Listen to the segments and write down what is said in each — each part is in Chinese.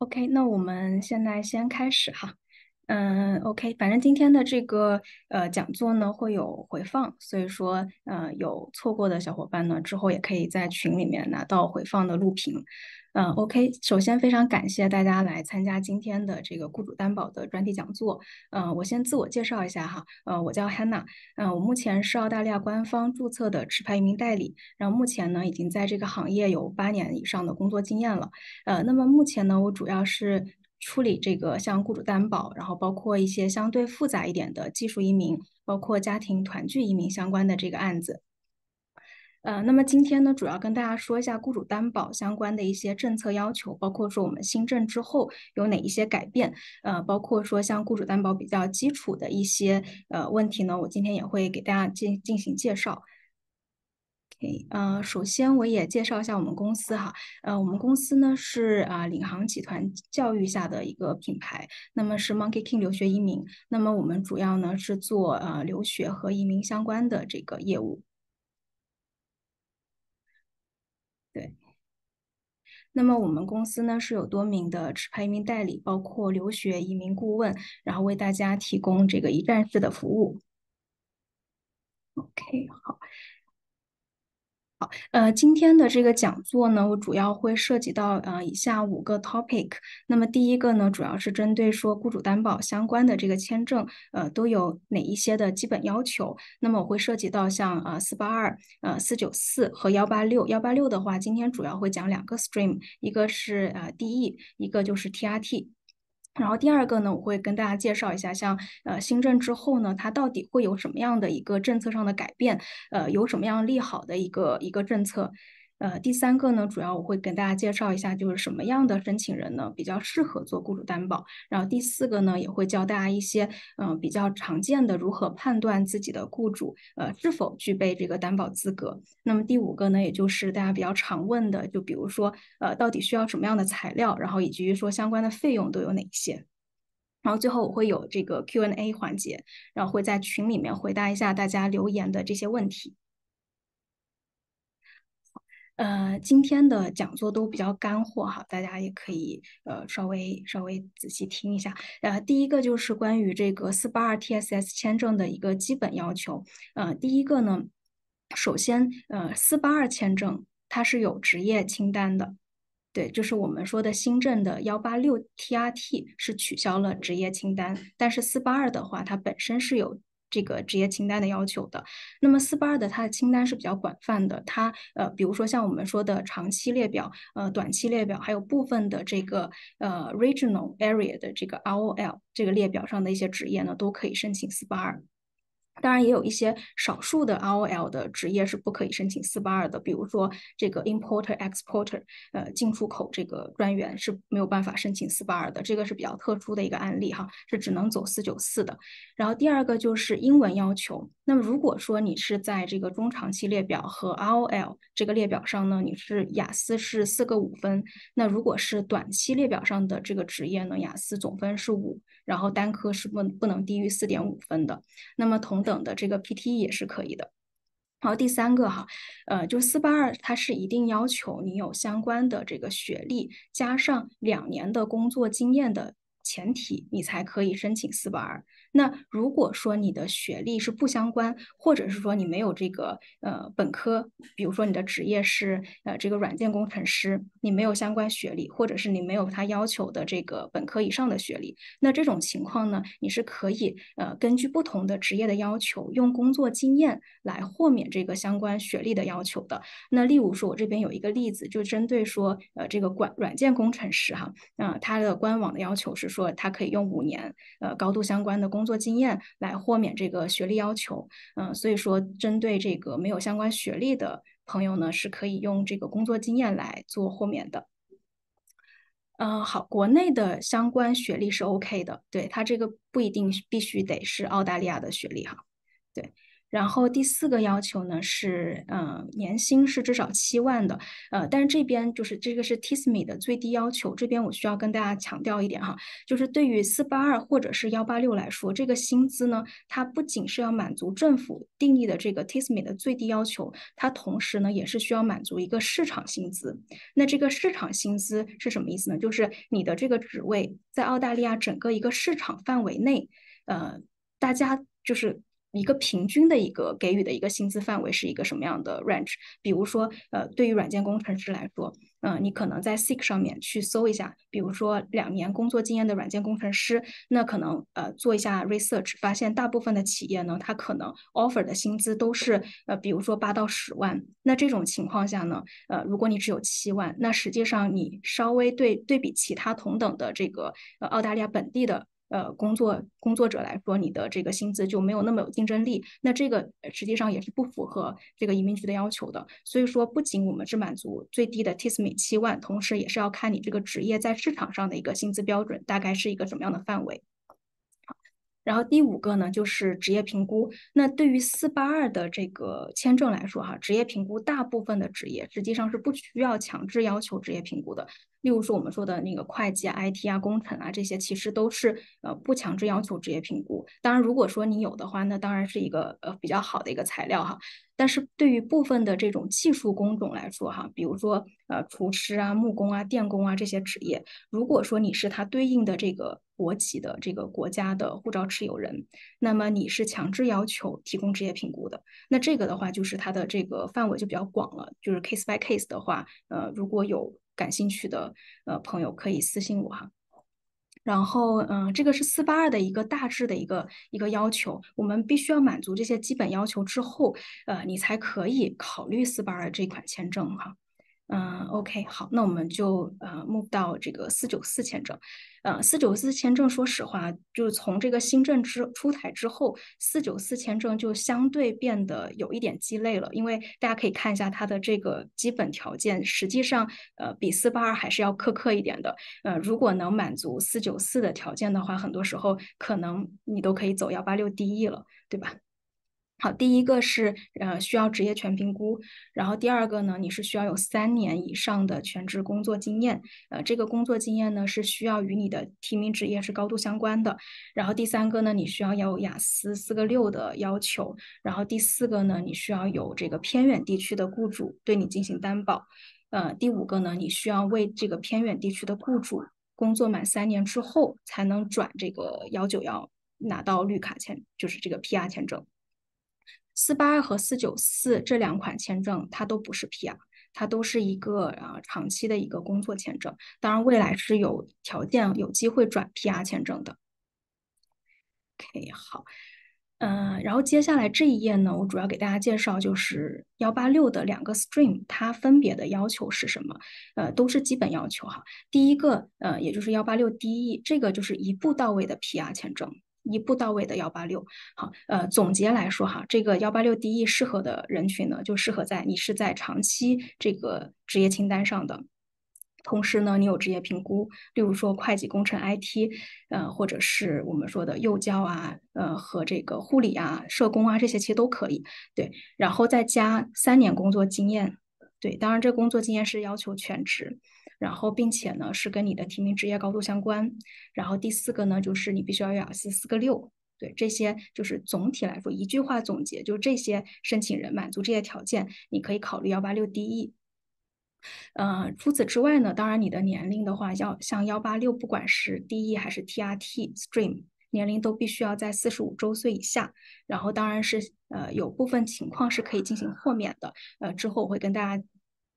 OK，那我们现在先开始哈。嗯，OK，反正今天的这个呃讲座呢会有回放，所以说呃有错过的小伙伴呢，之后也可以在群里面拿到回放的录屏。嗯，OK，首先非常感谢大家来参加今天的这个雇主担保的专题讲座。嗯，我先自我介绍一下哈，呃，我叫 Hannah，嗯，我目前是澳大利亚官方注册的持牌移民代理，然后目前呢已经在这个行业有八年以上的工作经验了。呃，那么目前呢我主要是。处理这个像雇主担保，然后包括一些相对复杂一点的技术移民，包括家庭团聚移民相关的这个案子。呃，那么今天呢，主要跟大家说一下雇主担保相关的一些政策要求，包括说我们新政之后有哪一些改变。呃，包括说像雇主担保比较基础的一些呃问题呢，我今天也会给大家进进行介绍。嗯，首先我也介绍一下我们公司哈。呃，我们公司呢是啊领航集团教育下的一个品牌，那么是 Monkey King 留学移民。那么我们主要呢是做呃留学和移民相关的这个业务。对。那么我们公司呢是有多名的持牌移民代理，包括留学移民顾问，然后为大家提供这个一站式的服务。OK，好。好，呃，今天的这个讲座呢，我主要会涉及到呃以下五个 topic。那么第一个呢，主要是针对说雇主担保相关的这个签证，呃，都有哪一些的基本要求。那么我会涉及到像呃四八二、呃四九四和幺八六。幺八六的话，今天主要会讲两个 stream，一个是呃 DE，一个就是 TRT。然后第二个呢，我会跟大家介绍一下，像呃新政之后呢，它到底会有什么样的一个政策上的改变，呃有什么样利好的一个一个政策。呃，第三个呢，主要我会跟大家介绍一下，就是什么样的申请人呢比较适合做雇主担保。然后第四个呢，也会教大家一些，嗯，比较常见的如何判断自己的雇主呃是否具备这个担保资格。那么第五个呢，也就是大家比较常问的，就比如说呃到底需要什么样的材料，然后以及说相关的费用都有哪些。然后最后我会有这个 Q&A 环节，然后会在群里面回答一下大家留言的这些问题。呃，今天的讲座都比较干货哈，大家也可以呃稍微稍微仔细听一下。呃，第一个就是关于这个四八二 TSS 签证的一个基本要求。呃，第一个呢，首先呃四八二签证它是有职业清单的，对，就是我们说的新政的幺八六 TRT 是取消了职业清单，但是四八二的话，它本身是有。这个职业清单的要求的，那么四八二的它的清单是比较广泛的，它呃，比如说像我们说的长期列表、呃短期列表，还有部分的这个呃 regional area 的这个 ROL 这个列表上的一些职业呢，都可以申请四八二。当然也有一些少数的 ROL 的职业是不可以申请四八二的，比如说这个 importer exporter，呃，进出口这个专员是没有办法申请四八二的，这个是比较特殊的一个案例哈，是只能走四九四的。然后第二个就是英文要求，那么如果说你是在这个中长期列表和 ROL 这个列表上呢，你是雅思是四个五分，那如果是短期列表上的这个职业呢，雅思总分是五。然后单科是不不能低于四点五分的，那么同等的这个 PTE 也是可以的。好，第三个哈，呃，就四八二，它是一定要求你有相关的这个学历，加上两年的工作经验的。前提你才可以申请四保二。那如果说你的学历是不相关，或者是说你没有这个呃本科，比如说你的职业是呃这个软件工程师，你没有相关学历，或者是你没有他要求的这个本科以上的学历，那这种情况呢，你是可以呃根据不同的职业的要求，用工作经验来豁免这个相关学历的要求的。那例如说，我这边有一个例子，就针对说呃这个管软件工程师哈，那它的官网的要求是说。说他可以用五年，呃，高度相关的工作经验来豁免这个学历要求，嗯，所以说针对这个没有相关学历的朋友呢，是可以用这个工作经验来做豁免的。嗯，好，国内的相关学历是 OK 的，对他这个不一定必须得是澳大利亚的学历哈，对。然后第四个要求呢是，嗯，年薪是至少七万的，呃，但是这边就是这个是 TSM 的最低要求。这边我需要跟大家强调一点哈，就是对于四八二或者是幺八六来说，这个薪资呢，它不仅是要满足政府定义的这个 TSM 的最低要求，它同时呢也是需要满足一个市场薪资。那这个市场薪资是什么意思呢？就是你的这个职位在澳大利亚整个一个市场范围内，呃，大家就是。一个平均的一个给予的一个薪资范围是一个什么样的 range？比如说，呃，对于软件工程师来说，嗯，你可能在 Seek 上面去搜一下，比如说两年工作经验的软件工程师，那可能呃做一下 research，发现大部分的企业呢，它可能 offer 的薪资都是呃，比如说八到十万。那这种情况下呢，呃，如果你只有七万，那实际上你稍微对对比其他同等的这个呃澳大利亚本地的。呃，工作工作者来说，你的这个薪资就没有那么有竞争力。那这个实际上也是不符合这个移民局的要求的。所以说，不仅我们是满足最低的 TSM i 七万，同时也是要看你这个职业在市场上的一个薪资标准，大概是一个什么样的范围。然后第五个呢，就是职业评估。那对于四八二的这个签证来说，哈，职业评估大部分的职业实际上是不需要强制要求职业评估的。例如说我们说的那个会计、啊、IT 啊、工程啊这些，其实都是呃不强制要求职业评估。当然，如果说你有的话，那当然是一个呃比较好的一个材料哈。但是对于部分的这种技术工种来说，哈，比如说呃厨师啊、木工啊、电工啊这些职业，如果说你是它对应的这个。国企的这个国家的护照持有人，那么你是强制要求提供职业评估的。那这个的话，就是它的这个范围就比较广了。就是 case by case 的话，呃，如果有感兴趣的呃朋友，可以私信我哈。然后，嗯，这个是四八二的一个大致的一个一个要求。我们必须要满足这些基本要求之后，呃，你才可以考虑四八二这款签证哈。嗯，OK，好，那我们就呃目到这个四九四签证，呃，四九四签证，说实话，就是从这个新政之出台之后，四九四签证就相对变得有一点鸡肋了，因为大家可以看一下它的这个基本条件，实际上呃比四八二还是要苛刻一点的，呃，如果能满足四九四的条件的话，很多时候可能你都可以走幺八六 DE 了，对吧？好，第一个是呃需要职业全评估，然后第二个呢，你是需要有三年以上的全职工作经验，呃，这个工作经验呢是需要与你的提名职业是高度相关的，然后第三个呢，你需要有雅思四个六的要求，然后第四个呢，你需要有这个偏远地区的雇主对你进行担保，呃，第五个呢，你需要为这个偏远地区的雇主工作满三年之后才能转这个幺九幺拿到绿卡签，就是这个 P R 签证。四八二和四九四这两款签证，它都不是 PR，它都是一个呃长期的一个工作签证。当然，未来是有条件、有机会转 PR 签证的。OK，好，嗯，然后接下来这一页呢，我主要给大家介绍就是幺八六的两个 stream，它分别的要求是什么？呃，都是基本要求哈。第一个，呃，也就是幺八六 DE，这个就是一步到位的 PR 签证。一步到位的幺八六，好，呃，总结来说哈，这个幺八六 DE 适合的人群呢，就适合在你是在长期这个职业清单上的，同时呢，你有职业评估，例如说会计、工程、IT，呃，或者是我们说的幼教啊，呃，和这个护理啊、社工啊这些其实都可以，对，然后再加三年工作经验，对，当然这工作经验是要求全职。然后，并且呢，是跟你的提名职业高度相关。然后第四个呢，就是你必须要有四四个六。对，这些就是总体来说，一句话总结，就这些申请人满足这些条件，你可以考虑幺八六 DE。呃，除此之外呢，当然你的年龄的话，要像幺八六，不管是 DE 还是 TRT Stream，年龄都必须要在四十五周岁以下。然后，当然是呃，有部分情况是可以进行豁免的。呃，之后我会跟大家。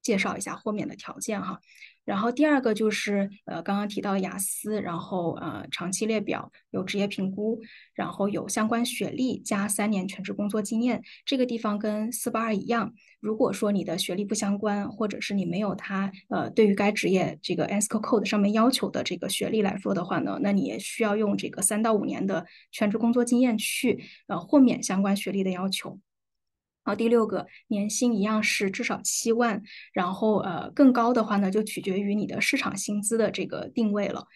介绍一下豁免的条件哈，然后第二个就是呃刚刚提到雅思，然后呃长期列表有职业评估，然后有相关学历加三年全职工作经验，这个地方跟四八二一样，如果说你的学历不相关，或者是你没有他呃对于该职业这个 e s c o Code 上面要求的这个学历来说的话呢，那你也需要用这个三到五年的全职工作经验去呃豁免相关学历的要求。然后第六个年薪一样是至少七万，然后呃更高的话呢就取决于你的市场薪资的这个定位了。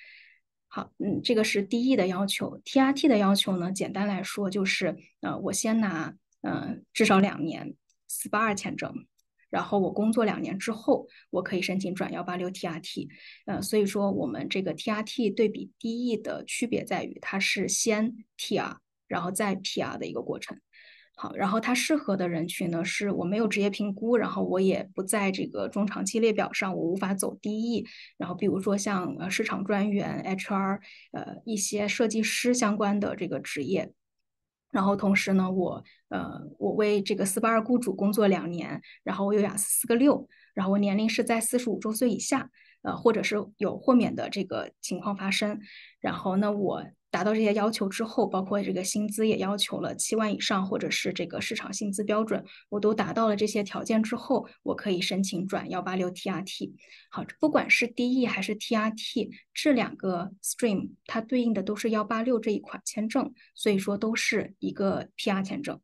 好，嗯，这个是 DE 的要求，T R T 的要求呢，简单来说就是呃我先拿嗯至少两年 SPA 签证，然后我工作两年之后，我可以申请转幺八六 T R T，呃，所以说我们这个 T R T 对比 DE 的区别在于它是先 TR 然后再 PR 的一个过程。好，然后它适合的人群呢，是我没有职业评估，然后我也不在这个中长期列表上，我无法走 d E。然后比如说像呃市场专员、HR，呃一些设计师相关的这个职业。然后同时呢，我呃我为这个四八二雇主工作两年，然后我有雅思四个六，然后我年龄是在四十五周岁以下，呃或者是有豁免的这个情况发生。然后那我。达到这些要求之后，包括这个薪资也要求了七万以上，或者是这个市场薪资标准，我都达到了这些条件之后，我可以申请转幺八六 T R T。好，不管是 D E 还是 T R T 这两个 stream，它对应的都是幺八六这一款签证，所以说都是一个 P R 签证。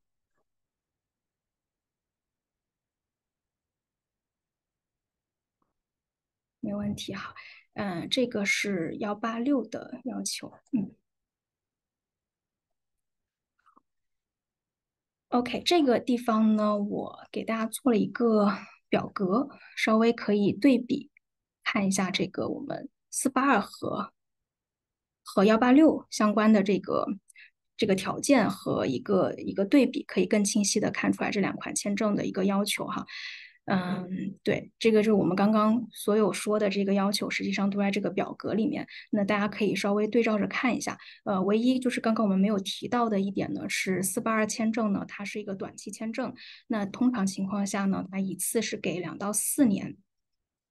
没问题哈，嗯，这个是幺八六的要求，嗯。OK，这个地方呢，我给大家做了一个表格，稍微可以对比看一下这个我们四八二和和幺八六相关的这个这个条件和一个一个对比，可以更清晰的看出来这两款签证的一个要求哈。嗯，对，这个就是我们刚刚所有说的这个要求，实际上都在这个表格里面。那大家可以稍微对照着看一下。呃，唯一就是刚刚我们没有提到的一点呢，是四八二签证呢，它是一个短期签证。那通常情况下呢，它一次是给两到四年，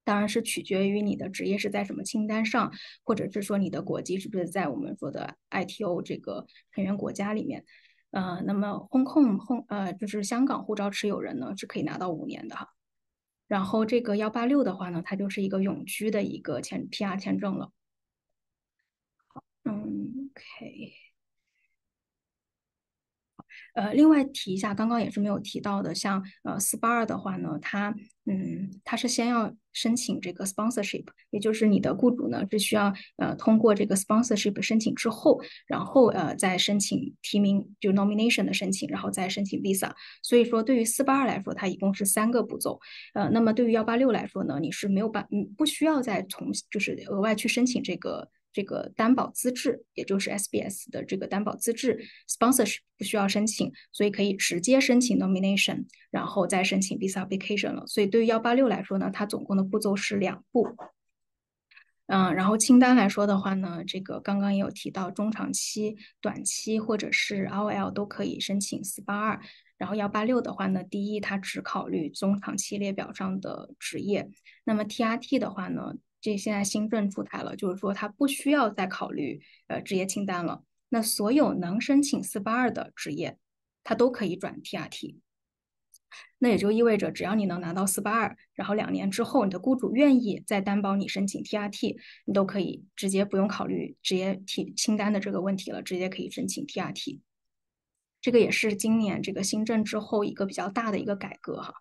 当然是取决于你的职业是在什么清单上，或者是说你的国籍是不是在我们说的 ITO 这个成员国家里面。呃，那么 Hong Kong Hong 呃就是香港护照持有人呢是可以拿到五年的哈。然后这个幺八六的话呢，它就是一个永居的一个签 PR 签证了。好，嗯，OK。呃，另外提一下，刚刚也是没有提到的，像呃四八二的话呢，它嗯它是先要申请这个 sponsorship，也就是你的雇主呢是需要呃通过这个 sponsorship 申请之后，然后呃再申请提名就 nomination 的申请，然后再申请 visa。所以说对于四八二来说，它一共是三个步骤。呃，那么对于幺八六来说呢，你是没有办，不需要再从就是额外去申请这个。这个担保资质，也就是 SBS 的这个担保资质，sponsor 是不需要申请，所以可以直接申请 nomination，然后再申请 v i s application 了。所以对于幺八六来说呢，它总共的步骤是两步。嗯，然后清单来说的话呢，这个刚刚也有提到，中长期、短期或者是 OL 都可以申请四八二，然后幺八六的话呢，第一它只考虑中长期列表上的职业，那么 TRT 的话呢？这现在新政出台了，就是说他不需要再考虑呃职业清单了。那所有能申请四八二的职业，他都可以转 T R T。那也就意味着，只要你能拿到四八二，然后两年之后你的雇主愿意再担保你申请 T R T，你都可以直接不用考虑职业清清单的这个问题了，直接可以申请 T R T。这个也是今年这个新政之后一个比较大的一个改革哈。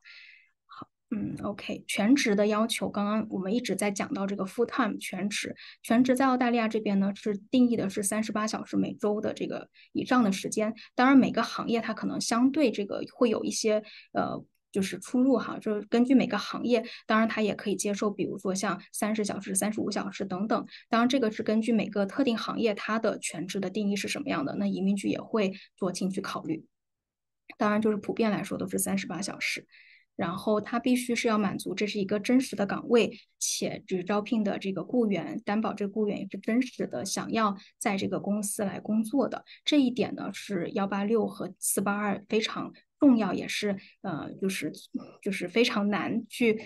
嗯，OK，全职的要求，刚刚我们一直在讲到这个 full time 全职。全职在澳大利亚这边呢，是定义的是三十八小时每周的这个以上的时间。当然，每个行业它可能相对这个会有一些呃，就是出入哈，就是根据每个行业。当然，它也可以接受，比如说像三十小时、三十五小时等等。当然，这个是根据每个特定行业它的全职的定义是什么样的。那移民局也会酌情去考虑。当然，就是普遍来说都是三十八小时。然后他必须是要满足，这是一个真实的岗位，且只招聘的这个雇员，担保这个雇员也是真实的，想要在这个公司来工作的这一点呢，是幺八六和四八二非常重要，也是呃，就是就是非常难去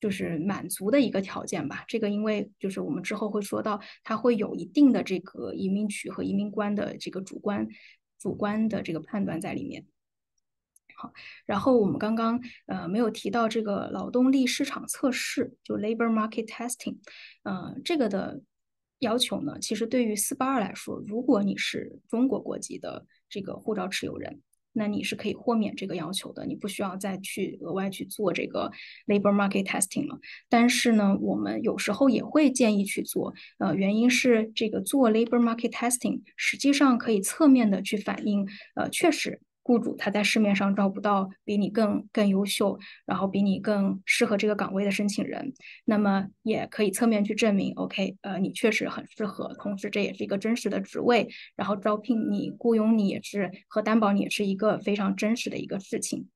就是满足的一个条件吧。这个因为就是我们之后会说到，它会有一定的这个移民局和移民官的这个主观主观的这个判断在里面。好，然后我们刚刚呃没有提到这个劳动力市场测试，就 labor market testing，呃，这个的要求呢，其实对于四八二来说，如果你是中国国籍的这个护照持有人，那你是可以豁免这个要求的，你不需要再去额外去做这个 labor market testing 了。但是呢，我们有时候也会建议去做，呃，原因是这个做 labor market testing 实际上可以侧面的去反映，呃，确实。雇主他在市面上招不到比你更更优秀，然后比你更适合这个岗位的申请人，那么也可以侧面去证明，OK，呃，你确实很适合。同时，这也是一个真实的职位，然后招聘你、雇佣你也是和担保你也是一个非常真实的一个事情。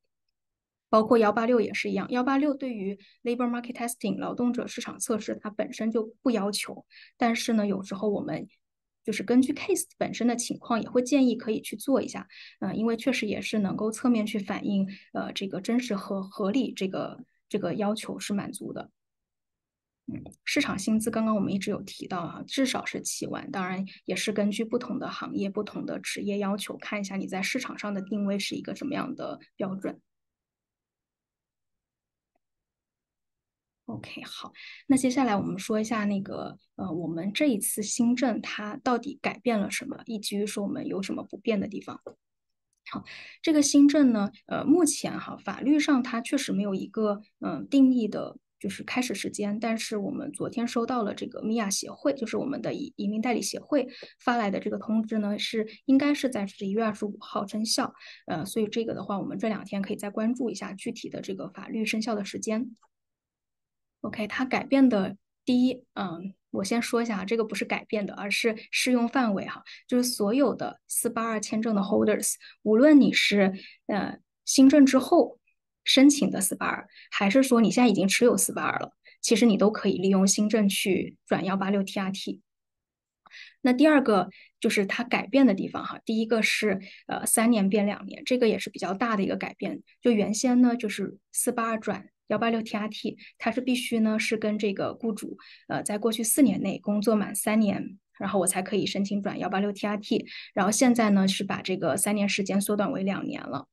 包括幺八六也是一样，幺八六对于 labor market testing 劳动者市场测试它本身就不要求，但是呢，有时候我们。就是根据 case 本身的情况，也会建议可以去做一下，嗯，因为确实也是能够侧面去反映，呃，这个真实和合理，这个这个要求是满足的。嗯，市场薪资刚刚我们一直有提到啊，至少是七万，当然也是根据不同的行业、不同的职业要求，看一下你在市场上的定位是一个什么样的标准。OK，好，那接下来我们说一下那个，呃，我们这一次新政它到底改变了什么？以及于说我们有什么不变的地方？好，这个新政呢，呃，目前哈法律上它确实没有一个嗯定义的，就是开始时间。但是我们昨天收到了这个米亚协会，就是我们的移移民代理协会发来的这个通知呢，是应该是在十一月二十五号生效。呃，所以这个的话，我们这两天可以再关注一下具体的这个法律生效的时间。OK，它改变的第一，嗯，我先说一下啊，这个不是改变的，而是适用范围哈，就是所有的四八二签证的 holders，无论你是呃新政之后申请的四八二，还是说你现在已经持有四八二了，其实你都可以利用新政去转幺八六 TRT。那第二个就是它改变的地方哈，第一个是呃三年变两年，这个也是比较大的一个改变，就原先呢就是四八转。幺八六 T R T，它是必须呢，是跟这个雇主，呃，在过去四年内工作满三年，然后我才可以申请转幺八六 T R T。然后现在呢，是把这个三年时间缩短为两年了。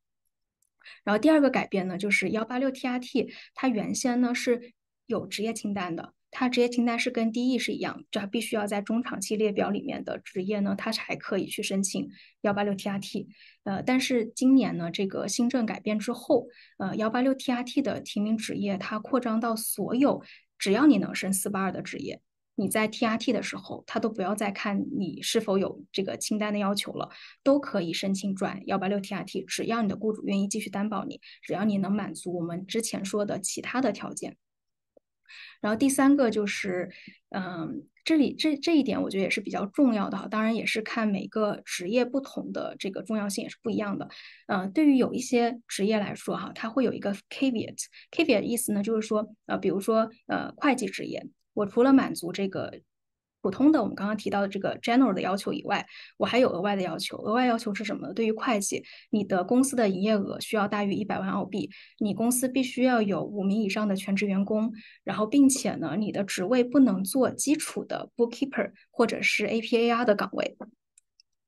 然后第二个改变呢，就是幺八六 T R T，它原先呢是有职业清单的。它职业清单是跟 DE 是一样，就它必须要在中长期列表里面的职业呢，它才可以去申请幺八六 T R T。呃，但是今年呢，这个新政改变之后，呃，幺八六 T R T 的提名职业它扩张到所有只要你能申四八二的职业，你在 T R T 的时候，它都不要再看你是否有这个清单的要求了，都可以申请转幺八六 T R T，只要你的雇主愿意继续担保你，只要你能满足我们之前说的其他的条件。然后第三个就是，嗯，这里这这一点我觉得也是比较重要的哈。当然也是看每个职业不同的这个重要性也是不一样的。嗯，对于有一些职业来说哈，它会有一个 caveat，caveat 意思呢就是说，呃，比如说呃会计职业，我除了满足这个。普通的，我们刚刚提到的这个 general 的要求以外，我还有额外的要求。额外要求是什么呢？对于会计，你的公司的营业额需要大于一百万澳币，你公司必须要有五名以上的全职员工，然后并且呢，你的职位不能做基础的 bookkeeper 或者是 APAR 的岗位。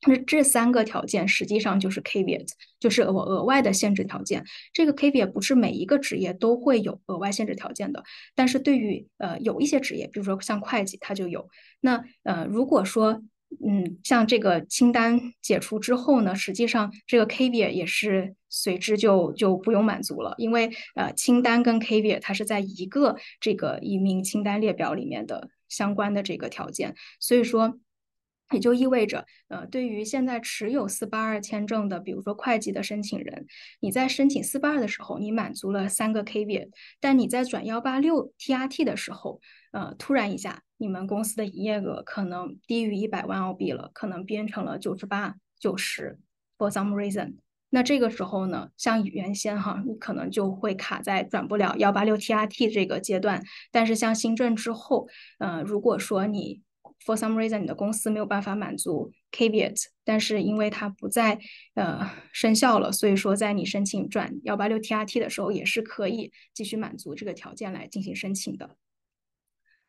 那这三个条件实际上就是 caveat，就是我额外的限制条件。这个 caveat 不是每一个职业都会有额外限制条件的，但是对于呃有一些职业，比如说像会计，它就有。那呃，如果说嗯，像这个清单解除之后呢，实际上这个 caveat 也是随之就就不用满足了，因为呃，清单跟 caveat 它是在一个这个移民清单列表里面的相关的这个条件，所以说。也就意味着，呃，对于现在持有四八二签证的，比如说会计的申请人，你在申请四八二的时候，你满足了三个 K B，但你在转幺八六 T R T 的时候，呃，突然一下，你们公司的营业额可能低于一百万澳币了，可能变成了九十八、九十，for some reason。那这个时候呢，像原先哈，你可能就会卡在转不了幺八六 T R T 这个阶段。但是像新政之后，呃，如果说你 For some reason，你的公司没有办法满足 caveat，但是因为它不再呃生效了，所以说在你申请转幺八六 T R T 的时候，也是可以继续满足这个条件来进行申请的。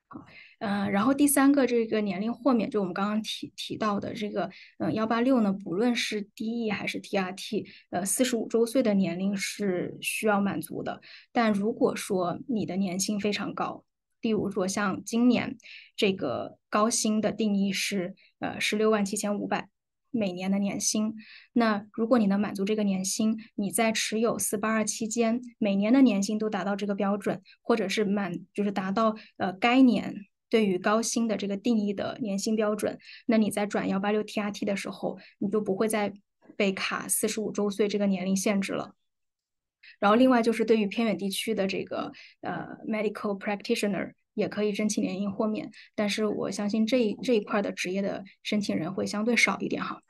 好，嗯，然后第三个这个年龄豁免，就我们刚刚提提到的这个，嗯，幺八六呢，不论是 D E 还是 T R T，呃，四十五周岁的年龄是需要满足的，但如果说你的年薪非常高。例如说像今年这个高薪的定义是，呃，十六万七千五百每年的年薪。那如果你能满足这个年薪，你在持有四八二期间每年的年薪都达到这个标准，或者是满就是达到呃该年对于高薪的这个定义的年薪标准，那你在转幺八六 T R T 的时候，你就不会再被卡四十五周岁这个年龄限制了。然后另外就是对于偏远地区的这个呃 medical practitioner 也可以申请联姻豁免，但是我相信这一这一块的职业的申请人会相对少一点哈。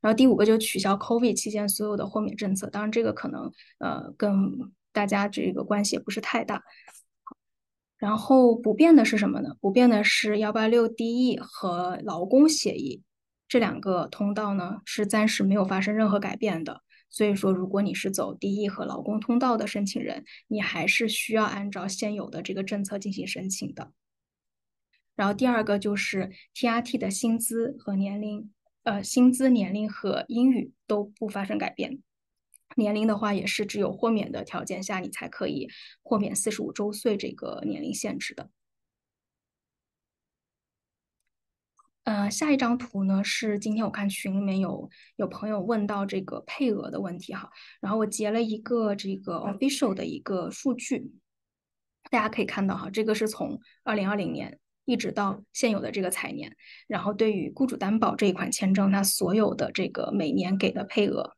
然后第五个就取消 COVID 期间所有的豁免政策，当然这个可能呃跟大家这个关系也不是太大。然后不变的是什么呢？不变的是幺八六 DE 和劳工协议这两个通道呢是暂时没有发生任何改变的。所以说，如果你是走 D E 和劳工通道的申请人，你还是需要按照现有的这个政策进行申请的。然后第二个就是 T R T 的薪资和年龄，呃，薪资年龄和英语都不发生改变。年龄的话，也是只有豁免的条件下，你才可以豁免四十五周岁这个年龄限制的。呃，下一张图呢是今天我看群里面有有朋友问到这个配额的问题哈，然后我截了一个这个 official 的一个数据，大家可以看到哈，这个是从二零二零年一直到现有的这个财年，然后对于雇主担保这一款签证，它所有的这个每年给的配额。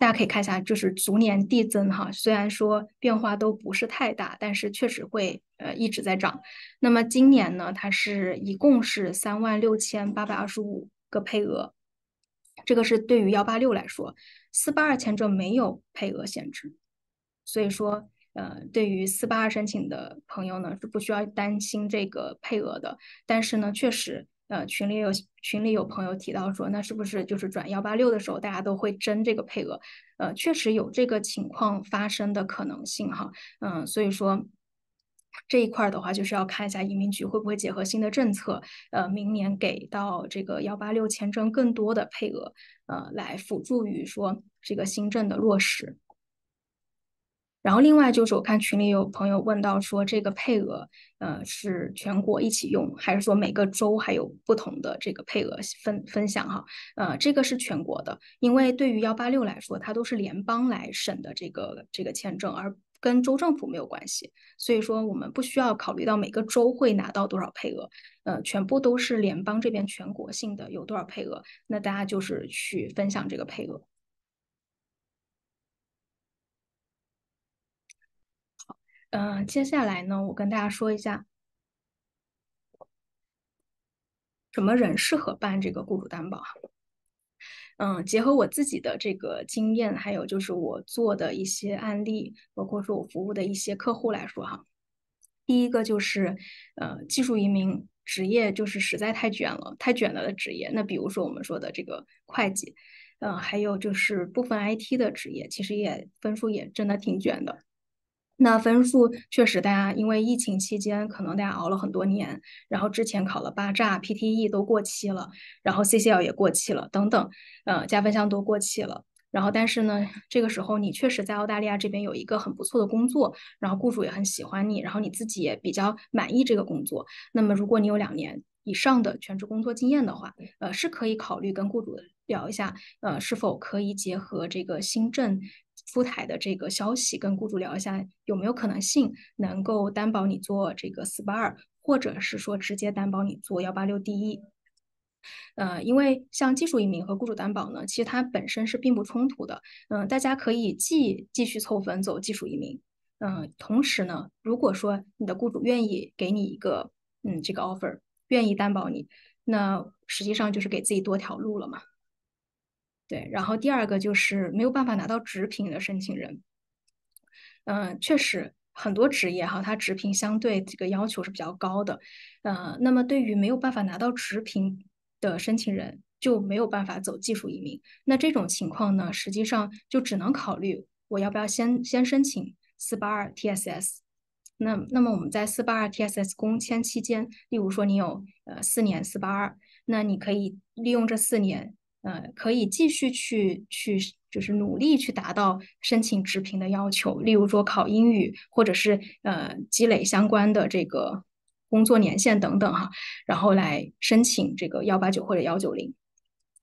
大家可以看一下，就是逐年递增哈。虽然说变化都不是太大，但是确实会呃一直在涨。那么今年呢，它是一共是三万六千八百二十五个配额，这个是对于幺八六来说，四八二签证没有配额限制，所以说呃对于四八二申请的朋友呢是不需要担心这个配额的。但是呢，确实。呃，群里有群里有朋友提到说，那是不是就是转幺八六的时候，大家都会争这个配额？呃，确实有这个情况发生的可能性哈。嗯，所以说这一块的话，就是要看一下移民局会不会结合新的政策，呃，明年给到这个幺八六签证更多的配额，呃，来辅助于说这个新政的落实。然后另外就是，我看群里有朋友问到说，这个配额，呃，是全国一起用，还是说每个州还有不同的这个配额分分享？哈，呃，这个是全国的，因为对于幺八六来说，它都是联邦来审的这个这个签证，而跟州政府没有关系，所以说我们不需要考虑到每个州会拿到多少配额，呃，全部都是联邦这边全国性的有多少配额，那大家就是去分享这个配额。嗯，接下来呢，我跟大家说一下，什么人适合办这个雇主担保？嗯，结合我自己的这个经验，还有就是我做的一些案例，包括说我服务的一些客户来说哈，第一个就是，呃，技术移民职业就是实在太卷了，太卷了的职业。那比如说我们说的这个会计，嗯，还有就是部分 IT 的职业，其实也分数也真的挺卷的。那分数确实，大家因为疫情期间，可能大家熬了很多年，然后之前考了八炸 PTE 都过期了，然后 CCL 也过期了，等等，呃，加分项都过期了。然后，但是呢，这个时候你确实在澳大利亚这边有一个很不错的工作，然后雇主也很喜欢你，然后你自己也比较满意这个工作。那么，如果你有两年以上的全职工作经验的话，呃，是可以考虑跟雇主聊一下，呃，是否可以结合这个新政。出台的这个消息，跟雇主聊一下，有没有可能性能够担保你做这个四八二，或者是说直接担保你做幺八六第一？呃，因为像技术移民和雇主担保呢，其实它本身是并不冲突的。嗯，大家可以既继续凑分走技术移民，嗯，同时呢，如果说你的雇主愿意给你一个嗯这个 offer，愿意担保你，那实际上就是给自己多条路了嘛。对，然后第二个就是没有办法拿到直评的申请人，嗯，确实很多职业哈，它直评相对这个要求是比较高的，呃，那么对于没有办法拿到直评的申请人，就没有办法走技术移民，那这种情况呢，实际上就只能考虑我要不要先先申请四八二 TSS，那那么我们在四八二 TSS 工签期间，例如说你有呃四年四八二，那你可以利用这四年。呃，可以继续去去，就是努力去达到申请直评的要求，例如说考英语，或者是呃积累相关的这个工作年限等等哈，然后来申请这个幺八九或者幺九零。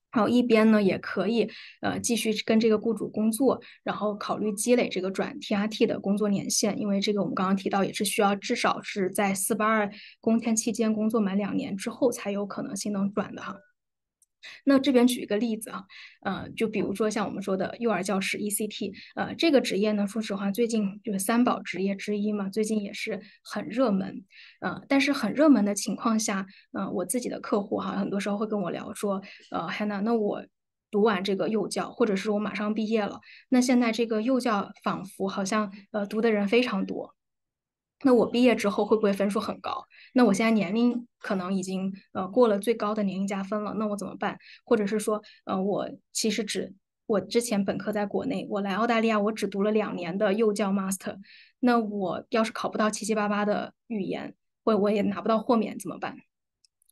还有一边呢，也可以呃继续跟这个雇主工作，然后考虑积累这个转 T R T 的工作年限，因为这个我们刚刚提到也是需要至少是在四八二工签期间工作满两年之后才有可能性能转的哈。那这边举一个例子啊，呃，就比如说像我们说的幼儿教师 E C T，呃，这个职业呢，说实话，最近就是三宝职业之一嘛，最近也是很热门，呃，但是很热门的情况下，呃，我自己的客户哈，很多时候会跟我聊说，呃，Hanna，那我读完这个幼教，或者是我马上毕业了，那现在这个幼教仿佛好像呃读的人非常多。那我毕业之后会不会分数很高？那我现在年龄可能已经呃过了最高的年龄加分了，那我怎么办？或者是说，呃，我其实只我之前本科在国内，我来澳大利亚我只读了两年的幼教 master，那我要是考不到七七八八的语言，或我也拿不到豁免怎么办？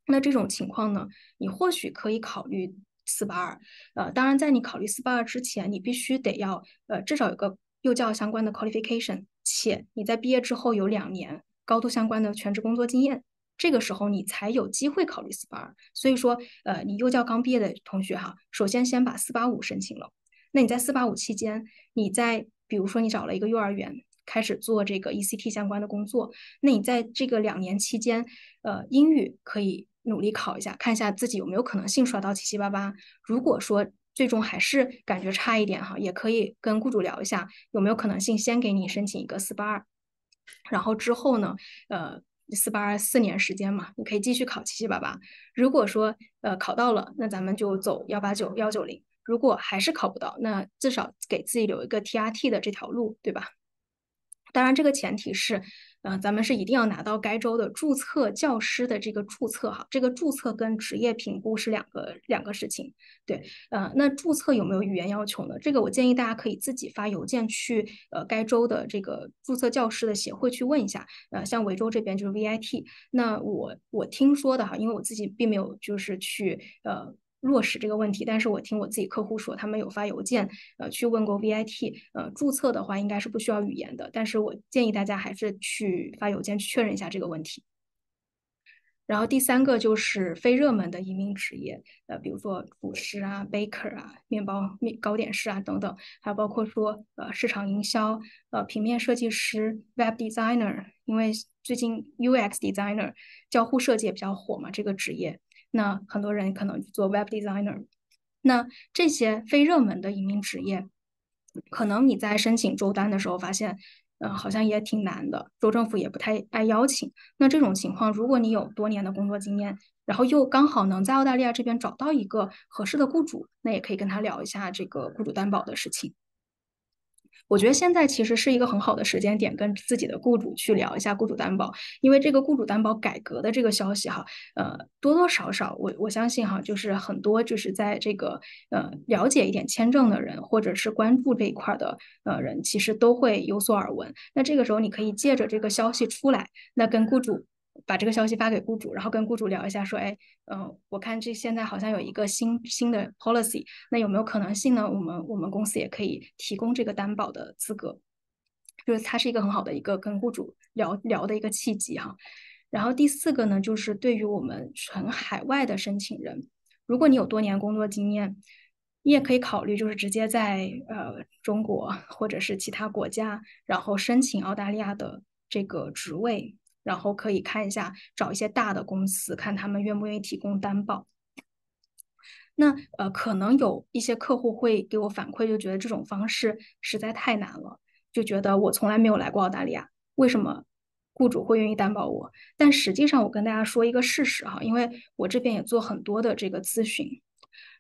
那这种情况呢，你或许可以考虑四八二。呃，当然，在你考虑四八二之前，你必须得要呃至少有个幼教相关的 qualification。且你在毕业之后有两年高度相关的全职工作经验，这个时候你才有机会考虑四八二。所以说，呃，你幼教刚毕业的同学哈，首先先把四八五申请了。那你在四八五期间，你在比如说你找了一个幼儿园开始做这个 E C T 相关的工作，那你在这个两年期间，呃，英语可以努力考一下，看一下自己有没有可能性刷到七七八八。如果说最终还是感觉差一点哈，也可以跟雇主聊一下，有没有可能性先给你申请一个四八二，然后之后呢，呃，四八二四年时间嘛，你可以继续考七七八八。如果说呃考到了，那咱们就走幺八九幺九零。如果还是考不到，那至少给自己留一个 T R T 的这条路，对吧？当然这个前提是。啊，咱们是一定要拿到该州的注册教师的这个注册哈，这个注册跟职业评估是两个两个事情。对，呃，那注册有没有语言要求呢？这个我建议大家可以自己发邮件去呃该州的这个注册教师的协会去问一下。呃，像维州这边就是 VIT。那我我听说的哈，因为我自己并没有就是去呃。落实这个问题，但是我听我自己客户说，他们有发邮件，呃，去问过 VIT，呃，注册的话应该是不需要语言的，但是我建议大家还是去发邮件去确认一下这个问题。然后第三个就是非热门的移民职业，呃，比如说厨师啊、baker 啊、面包面糕点师啊等等，还有包括说呃市场营销、呃平面设计师、web designer，因为最近 UX designer 交互设计也比较火嘛，这个职业。那很多人可能去做 web designer，那这些非热门的移民职业，可能你在申请州单的时候发现，嗯，好像也挺难的，州政府也不太爱邀请。那这种情况，如果你有多年的工作经验，然后又刚好能在澳大利亚这边找到一个合适的雇主，那也可以跟他聊一下这个雇主担保的事情。我觉得现在其实是一个很好的时间点，跟自己的雇主去聊一下雇主担保，因为这个雇主担保改革的这个消息哈，呃，多多少少，我我相信哈，就是很多就是在这个呃了解一点签证的人，或者是关注这一块的呃人，其实都会有所耳闻。那这个时候你可以借着这个消息出来，那跟雇主。把这个消息发给雇主，然后跟雇主聊一下，说，哎，嗯，我看这现在好像有一个新新的 policy，那有没有可能性呢？我们我们公司也可以提供这个担保的资格，就是它是一个很好的一个跟雇主聊聊的一个契机哈。然后第四个呢，就是对于我们纯海外的申请人，如果你有多年工作经验，你也可以考虑就是直接在呃中国或者是其他国家，然后申请澳大利亚的这个职位。然后可以看一下，找一些大的公司，看他们愿不愿意提供担保。那呃，可能有一些客户会给我反馈，就觉得这种方式实在太难了，就觉得我从来没有来过澳大利亚，为什么雇主会愿意担保我？但实际上，我跟大家说一个事实哈，因为我这边也做很多的这个咨询。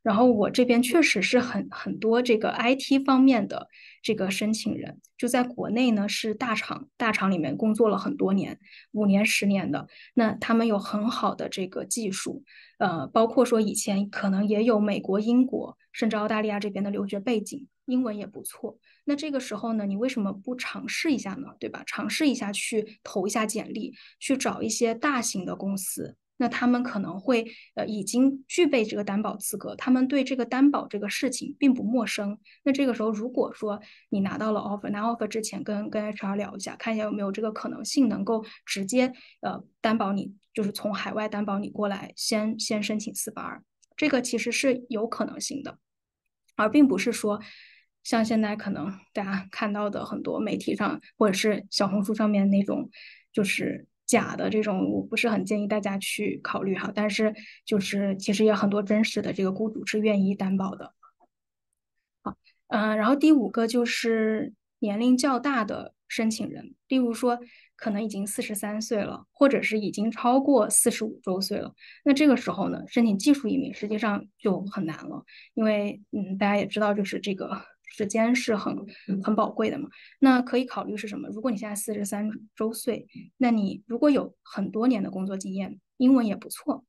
然后我这边确实是很很多这个 IT 方面的这个申请人，就在国内呢是大厂大厂里面工作了很多年，五年十年的，那他们有很好的这个技术，呃，包括说以前可能也有美国、英国甚至澳大利亚这边的留学背景，英文也不错。那这个时候呢，你为什么不尝试一下呢？对吧？尝试一下去投一下简历，去找一些大型的公司。那他们可能会，呃，已经具备这个担保资格，他们对这个担保这个事情并不陌生。那这个时候，如果说你拿到了 offer，拿 offer 之前跟跟 HR 聊一下，看一下有没有这个可能性，能够直接呃担保你，就是从海外担保你过来，先先申请四八二，这个其实是有可能性的，而并不是说像现在可能大家看到的很多媒体上或者是小红书上面那种，就是。假的这种我不是很建议大家去考虑哈，但是就是其实也很多真实的这个雇主是愿意担保的。好，嗯，然后第五个就是年龄较大的申请人，例如说可能已经四十三岁了，或者是已经超过四十五周岁了，那这个时候呢，申请技术移民实际上就很难了，因为嗯，大家也知道就是这个。时间是很很宝贵的嘛，那可以考虑是什么？如果你现在四十三周岁，那你如果有很多年的工作经验，英文也不错，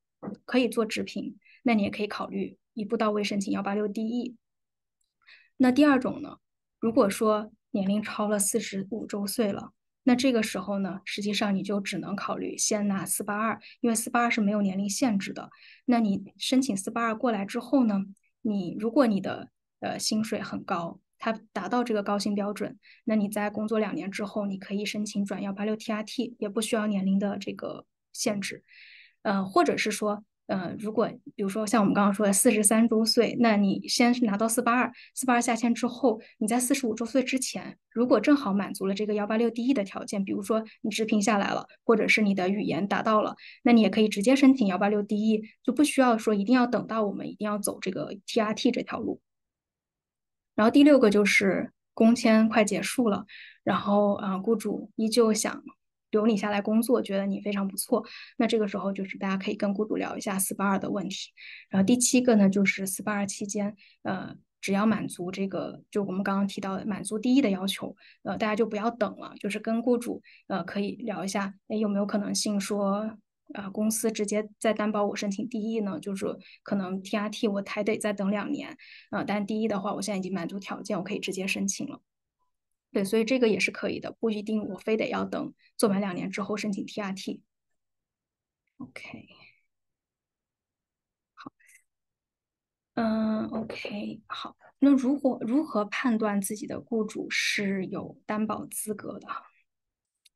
可以做直评，那你也可以考虑一步到位申请幺八六 DE。那第二种呢，如果说年龄超了四十五周岁了，那这个时候呢，实际上你就只能考虑先拿四八二，因为四八二是没有年龄限制的。那你申请四八二过来之后呢，你如果你的呃，薪水很高，他达到这个高薪标准，那你在工作两年之后，你可以申请转幺八六 T R T，也不需要年龄的这个限制。呃，或者是说，呃，如果比如说像我们刚刚说四十三周岁，那你先拿到四八二，四八二下签之后，你在四十五周岁之前，如果正好满足了这个幺八六 D E 的条件，比如说你直评下来了，或者是你的语言达到了，那你也可以直接申请幺八六 D E，就不需要说一定要等到我们一定要走这个 T R T 这条路。然后第六个就是工签快结束了，然后啊，雇主依旧想留你下来工作，觉得你非常不错，那这个时候就是大家可以跟雇主聊一下四八二的问题。然后第七个呢，就是四八二期间，呃，只要满足这个，就我们刚刚提到满足第一的要求，呃，大家就不要等了，就是跟雇主呃可以聊一下，有没有可能性说。啊，公司直接在担保我申请第一呢，就是可能 T R T 我还得再等两年啊。但第一的话，我现在已经满足条件，我可以直接申请了。对，所以这个也是可以的，不一定我非得要等做满两年之后申请 T R T。OK，好，嗯，OK，好。那如果如何判断自己的雇主是有担保资格的？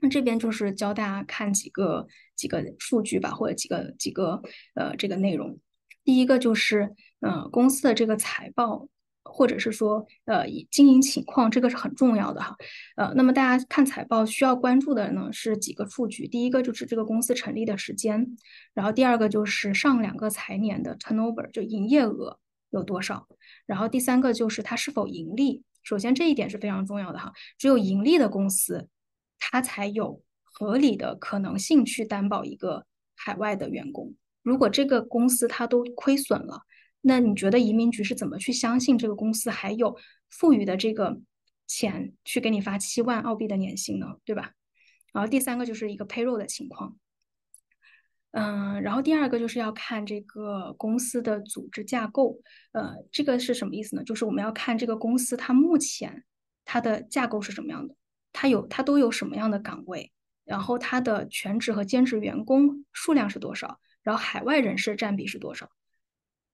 那这边就是教大家看几个几个数据吧，或者几个几个呃这个内容。第一个就是，呃公司的这个财报，或者是说呃经营情况，这个是很重要的哈。呃，那么大家看财报需要关注的呢是几个数据。第一个就是这个公司成立的时间，然后第二个就是上两个财年的 turnover，就营业额有多少。然后第三个就是它是否盈利。首先这一点是非常重要的哈，只有盈利的公司。他才有合理的可能性去担保一个海外的员工。如果这个公司它都亏损了，那你觉得移民局是怎么去相信这个公司还有富余的这个钱去给你发七万澳币的年薪呢？对吧？然后第三个就是一个 payroll 的情况，嗯，然后第二个就是要看这个公司的组织架构，呃，这个是什么意思呢？就是我们要看这个公司它目前它的架构是什么样的。它有它都有什么样的岗位？然后它的全职和兼职员工数量是多少？然后海外人士占比是多少？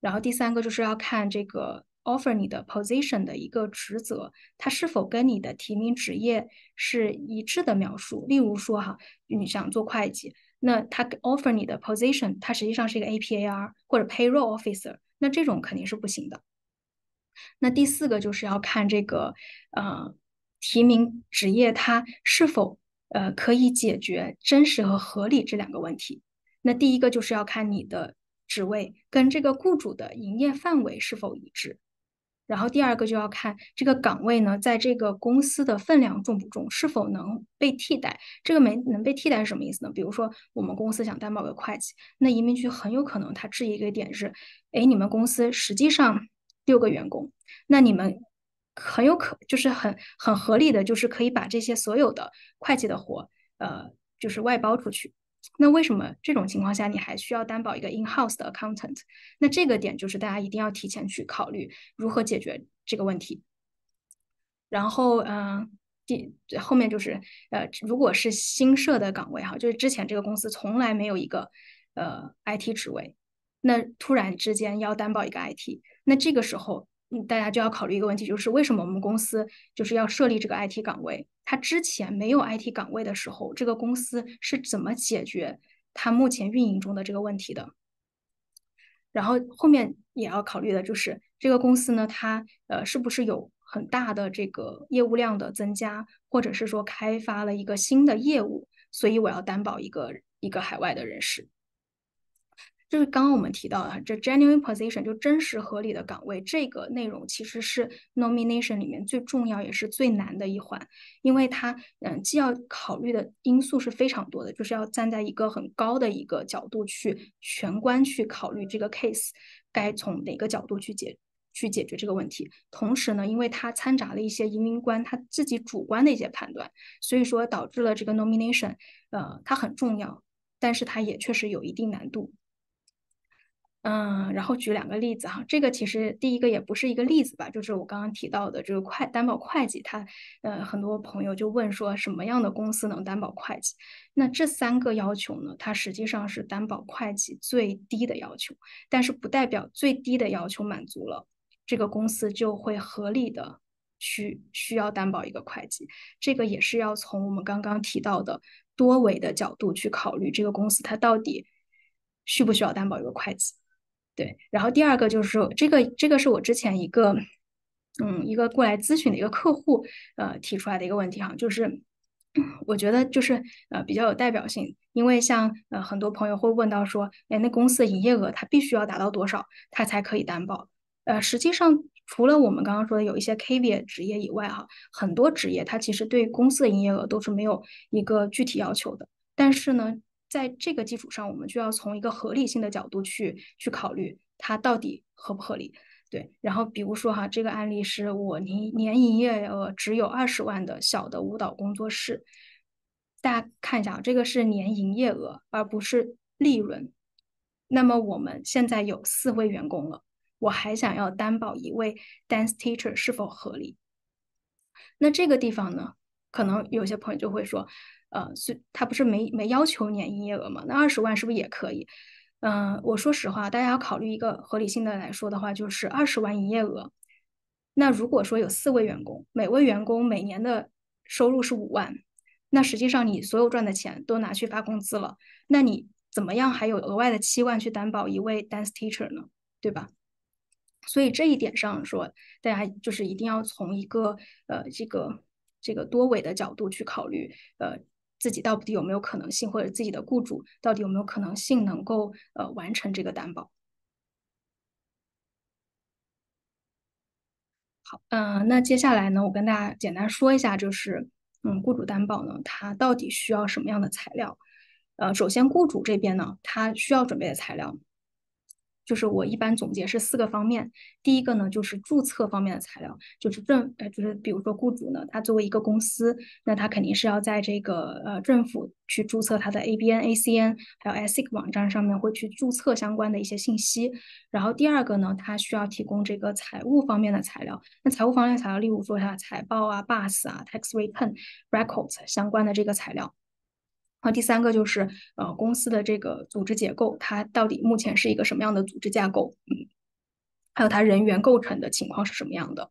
然后第三个就是要看这个 offer 你的 position 的一个职责，它是否跟你的提名职业是一致的描述？例如说哈，你想做会计，那它 offer 你的 position 它实际上是一个 A P A R 或者 payroll officer，那这种肯定是不行的。那第四个就是要看这个呃。提名职业它是否呃可以解决真实和合理这两个问题？那第一个就是要看你的职位跟这个雇主的营业范围是否一致，然后第二个就要看这个岗位呢在这个公司的分量重不重，是否能被替代？这个没能被替代是什么意思呢？比如说我们公司想担保个会计，那移民局很有可能他质疑一个点是：哎，你们公司实际上六个员工，那你们。很有可，就是很很合理的，就是可以把这些所有的会计的活，呃，就是外包出去。那为什么这种情况下你还需要担保一个 in house 的 accountant？那这个点就是大家一定要提前去考虑如何解决这个问题。然后，嗯，第后面就是，呃，如果是新设的岗位哈，就是之前这个公司从来没有一个呃 IT 职位，那突然之间要担保一个 IT，那这个时候。嗯，大家就要考虑一个问题，就是为什么我们公司就是要设立这个 IT 岗位？他之前没有 IT 岗位的时候，这个公司是怎么解决他目前运营中的这个问题的？然后后面也要考虑的就是这个公司呢，它呃是不是有很大的这个业务量的增加，或者是说开发了一个新的业务，所以我要担保一个一个海外的人士。就是刚刚我们提到的这 genuine position 就真实合理的岗位这个内容，其实是 nomination 里面最重要也是最难的一环，因为它嗯既要考虑的因素是非常多的，就是要站在一个很高的一个角度去全观去考虑这个 case，该从哪个角度去解去解决这个问题。同时呢，因为它掺杂了一些移民官他自己主观的一些判断，所以说导致了这个 nomination，呃，它很重要，但是它也确实有一定难度。嗯，然后举两个例子哈，这个其实第一个也不是一个例子吧，就是我刚刚提到的这个会担保会计，他呃，很多朋友就问说什么样的公司能担保会计？那这三个要求呢，它实际上是担保会计最低的要求，但是不代表最低的要求满足了，这个公司就会合理的需需要担保一个会计，这个也是要从我们刚刚提到的多维的角度去考虑这个公司它到底需不需要担保一个会计。对，然后第二个就是这个，这个是我之前一个，嗯，一个过来咨询的一个客户，呃，提出来的一个问题哈，就是我觉得就是呃比较有代表性，因为像呃很多朋友会问到说，哎，那公司的营业额它必须要达到多少，它才可以担保？呃，实际上除了我们刚刚说的有一些 KV 职业以外哈，很多职业它其实对公司的营业额都是没有一个具体要求的，但是呢。在这个基础上，我们就要从一个合理性的角度去去考虑，它到底合不合理？对，然后比如说哈，这个案例是我年年营业额只有二十万的小的舞蹈工作室，大家看一下，这个是年营业额，而不是利润。那么我们现在有四位员工了，我还想要担保一位 dance teacher 是否合理？那这个地方呢，可能有些朋友就会说。呃，所以他不是没没要求年营业额嘛？那二十万是不是也可以？嗯，我说实话，大家要考虑一个合理性的来说的话，就是二十万营业额。那如果说有四位员工，每位员工每年的收入是五万，那实际上你所有赚的钱都拿去发工资了，那你怎么样还有额外的七万去担保一位 dance teacher 呢？对吧？所以这一点上说，大家就是一定要从一个呃这个这个多维的角度去考虑呃。自己到底有没有可能性，或者自己的雇主到底有没有可能性能够呃完成这个担保？好，嗯，那接下来呢，我跟大家简单说一下，就是嗯，雇主担保呢，它到底需要什么样的材料？呃，首先雇主这边呢，他需要准备的材料。就是我一般总结是四个方面，第一个呢就是注册方面的材料，就是政，呃，就是比如说雇主呢，他作为一个公司，那他肯定是要在这个呃政府去注册他的 ABN、ACN，还有 ASIC 网站上面会去注册相关的一些信息。然后第二个呢，他需要提供这个财务方面的材料，那财务方面的材料，例如说他财报啊、BUS 啊、Tax Return Records 相关的这个材料。后第三个就是，呃，公司的这个组织结构，它到底目前是一个什么样的组织架构？嗯，还有它人员构成的情况是什么样的？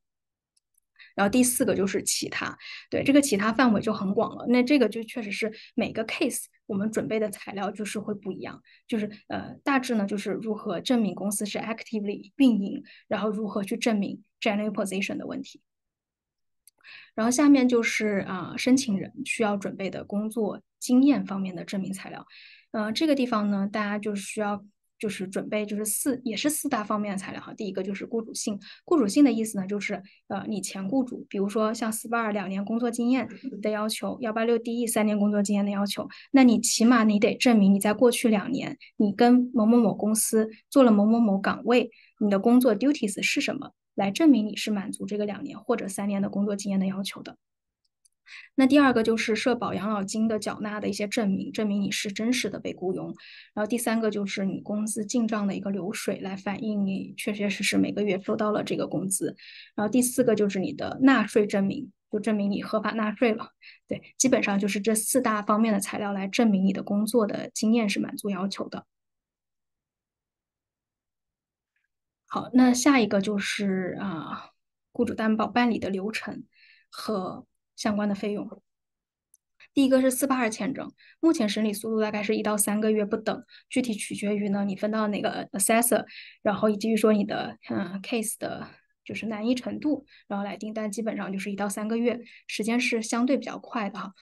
然后第四个就是其他，对这个其他范围就很广了。那这个就确实是每个 case 我们准备的材料就是会不一样，就是呃，大致呢就是如何证明公司是 actively 运营，然后如何去证明 g e n e r a l position 的问题。然后下面就是啊，申请人需要准备的工作经验方面的证明材料。呃，这个地方呢，大家就需要就是准备就是四也是四大方面的材料哈。第一个就是雇主信，雇主信的意思呢，就是呃你前雇主，比如说像四八二两年工作经验的要求，幺八六 D E 三年工作经验的要求，那你起码你得证明你在过去两年你跟某某某公司做了某某某岗位，你的工作 duties 是什么。来证明你是满足这个两年或者三年的工作经验的要求的。那第二个就是社保养老金的缴纳的一些证明，证明你是真实的被雇佣。然后第三个就是你工资进账的一个流水，来反映你确确实实每个月收到了这个工资。然后第四个就是你的纳税证明，就证明你合法纳税了。对，基本上就是这四大方面的材料来证明你的工作的经验是满足要求的。好，那下一个就是啊，雇主担保办理的流程和相关的费用。第一个是四八二签证，目前审理速度大概是一到三个月不等，具体取决于呢你分到哪个 assessor，然后以及于说你的嗯 case 的就是难易程度，然后来定。但基本上就是一到三个月，时间是相对比较快的哈。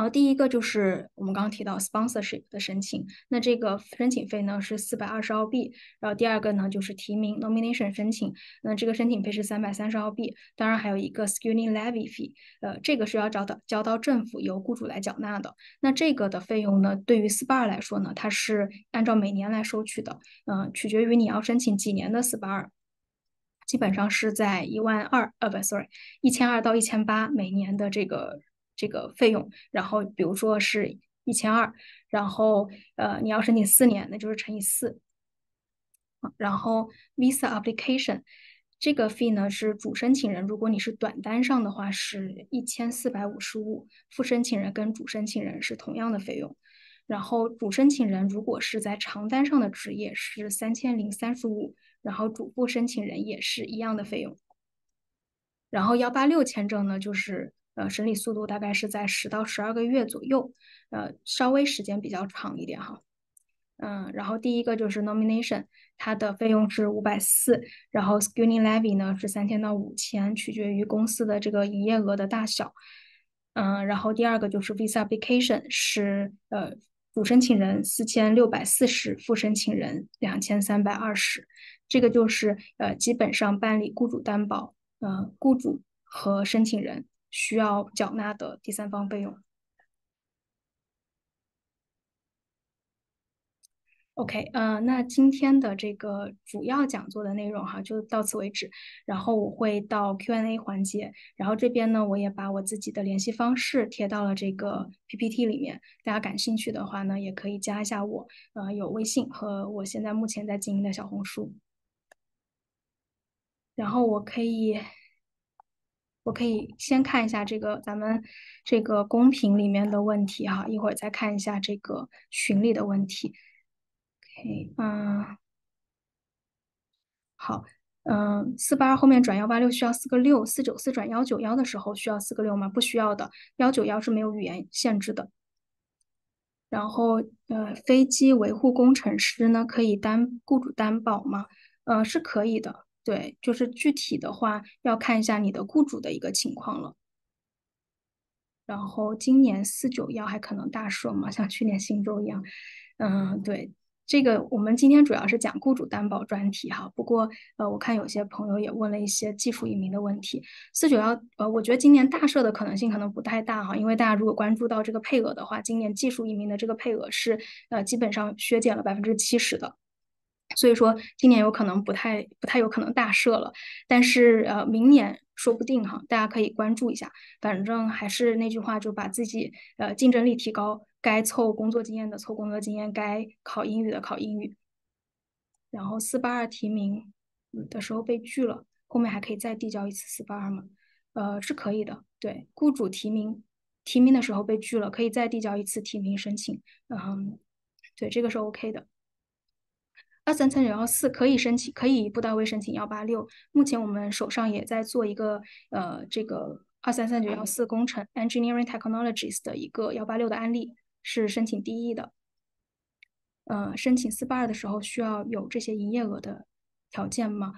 然后第一个就是我们刚刚提到 sponsorship 的申请，那这个申请费呢是四百二十澳币。然后第二个呢就是提名 nomination 申请，那这个申请费是三百三十澳币。当然还有一个 s k e l l i n g levy fee，呃，这个是要找到交到政府由雇主来缴纳的。那这个的费用呢，对于 s p a 来说呢，它是按照每年来收取的。嗯，取决于你要申请几年的 s p a 基本上是在一万二，呃，不，sorry，一千二到一千八每年的这个。这个费用，然后比如说是一千二，然后呃你要申请四年，那就是乘以四。然后 visa application 这个 fee 呢是主申请人，如果你是短单上的话是一千四百五十五，副申请人跟主申请人是同样的费用。然后主申请人如果是在长单上的职业是三千零三十五，然后主副申请人也是一样的费用。然后幺八六签证呢就是。呃，审理速度大概是在十到十二个月左右，呃，稍微时间比较长一点哈。嗯，然后第一个就是 nomination，它的费用是五百四，然后 s c r e e n i n g levy 呢是三千到五千，取决于公司的这个营业额的大小。嗯，然后第二个就是 visa vacation 是呃主申请人四千六百四十，副申请人两千三百二十，这个就是呃基本上办理雇主担保，嗯，雇主和申请人。需要缴纳的第三方费用。OK，呃，那今天的这个主要讲座的内容哈就到此为止。然后我会到 Q&A 环节，然后这边呢，我也把我自己的联系方式贴到了这个 PPT 里面。大家感兴趣的话呢，也可以加一下我，呃，有微信和我现在目前在经营的小红书。然后我可以。我可以先看一下这个咱们这个公屏里面的问题哈，一会儿再看一下这个群里的问题。OK，嗯，好，嗯，四八二后面转幺八六需要四个六，四九四转幺九幺的时候需要四个六吗？不需要的，幺九幺是没有语言限制的。然后，呃，飞机维护工程师呢，可以担雇主担保吗？呃，是可以的。对，就是具体的话要看一下你的雇主的一个情况了。然后今年四九幺还可能大赦嘛，像去年新洲一样？嗯，对，这个我们今天主要是讲雇主担保专题哈。不过呃，我看有些朋友也问了一些技术移民的问题。四九幺，呃，我觉得今年大赦的可能性可能不太大哈，因为大家如果关注到这个配额的话，今年技术移民的这个配额是呃基本上削减了百分之七十的。所以说今年有可能不太不太有可能大赦了，但是呃明年说不定哈，大家可以关注一下。反正还是那句话，就把自己呃竞争力提高，该凑工作经验的凑工作经验，该考英语的考英语。然后四八二提名的时候被拒了，后面还可以再递交一次四八二吗？呃是可以的，对，雇主提名提名的时候被拒了，可以再递交一次提名申请，嗯，对，这个是 OK 的。二三三九幺四可以申请，可以一步到位申请幺八六。目前我们手上也在做一个呃这个二三三九幺四工程 engineering technologies 的一个幺八六的案例，是申请 DE 的。呃，申请四八二的时候需要有这些营业额的条件吗？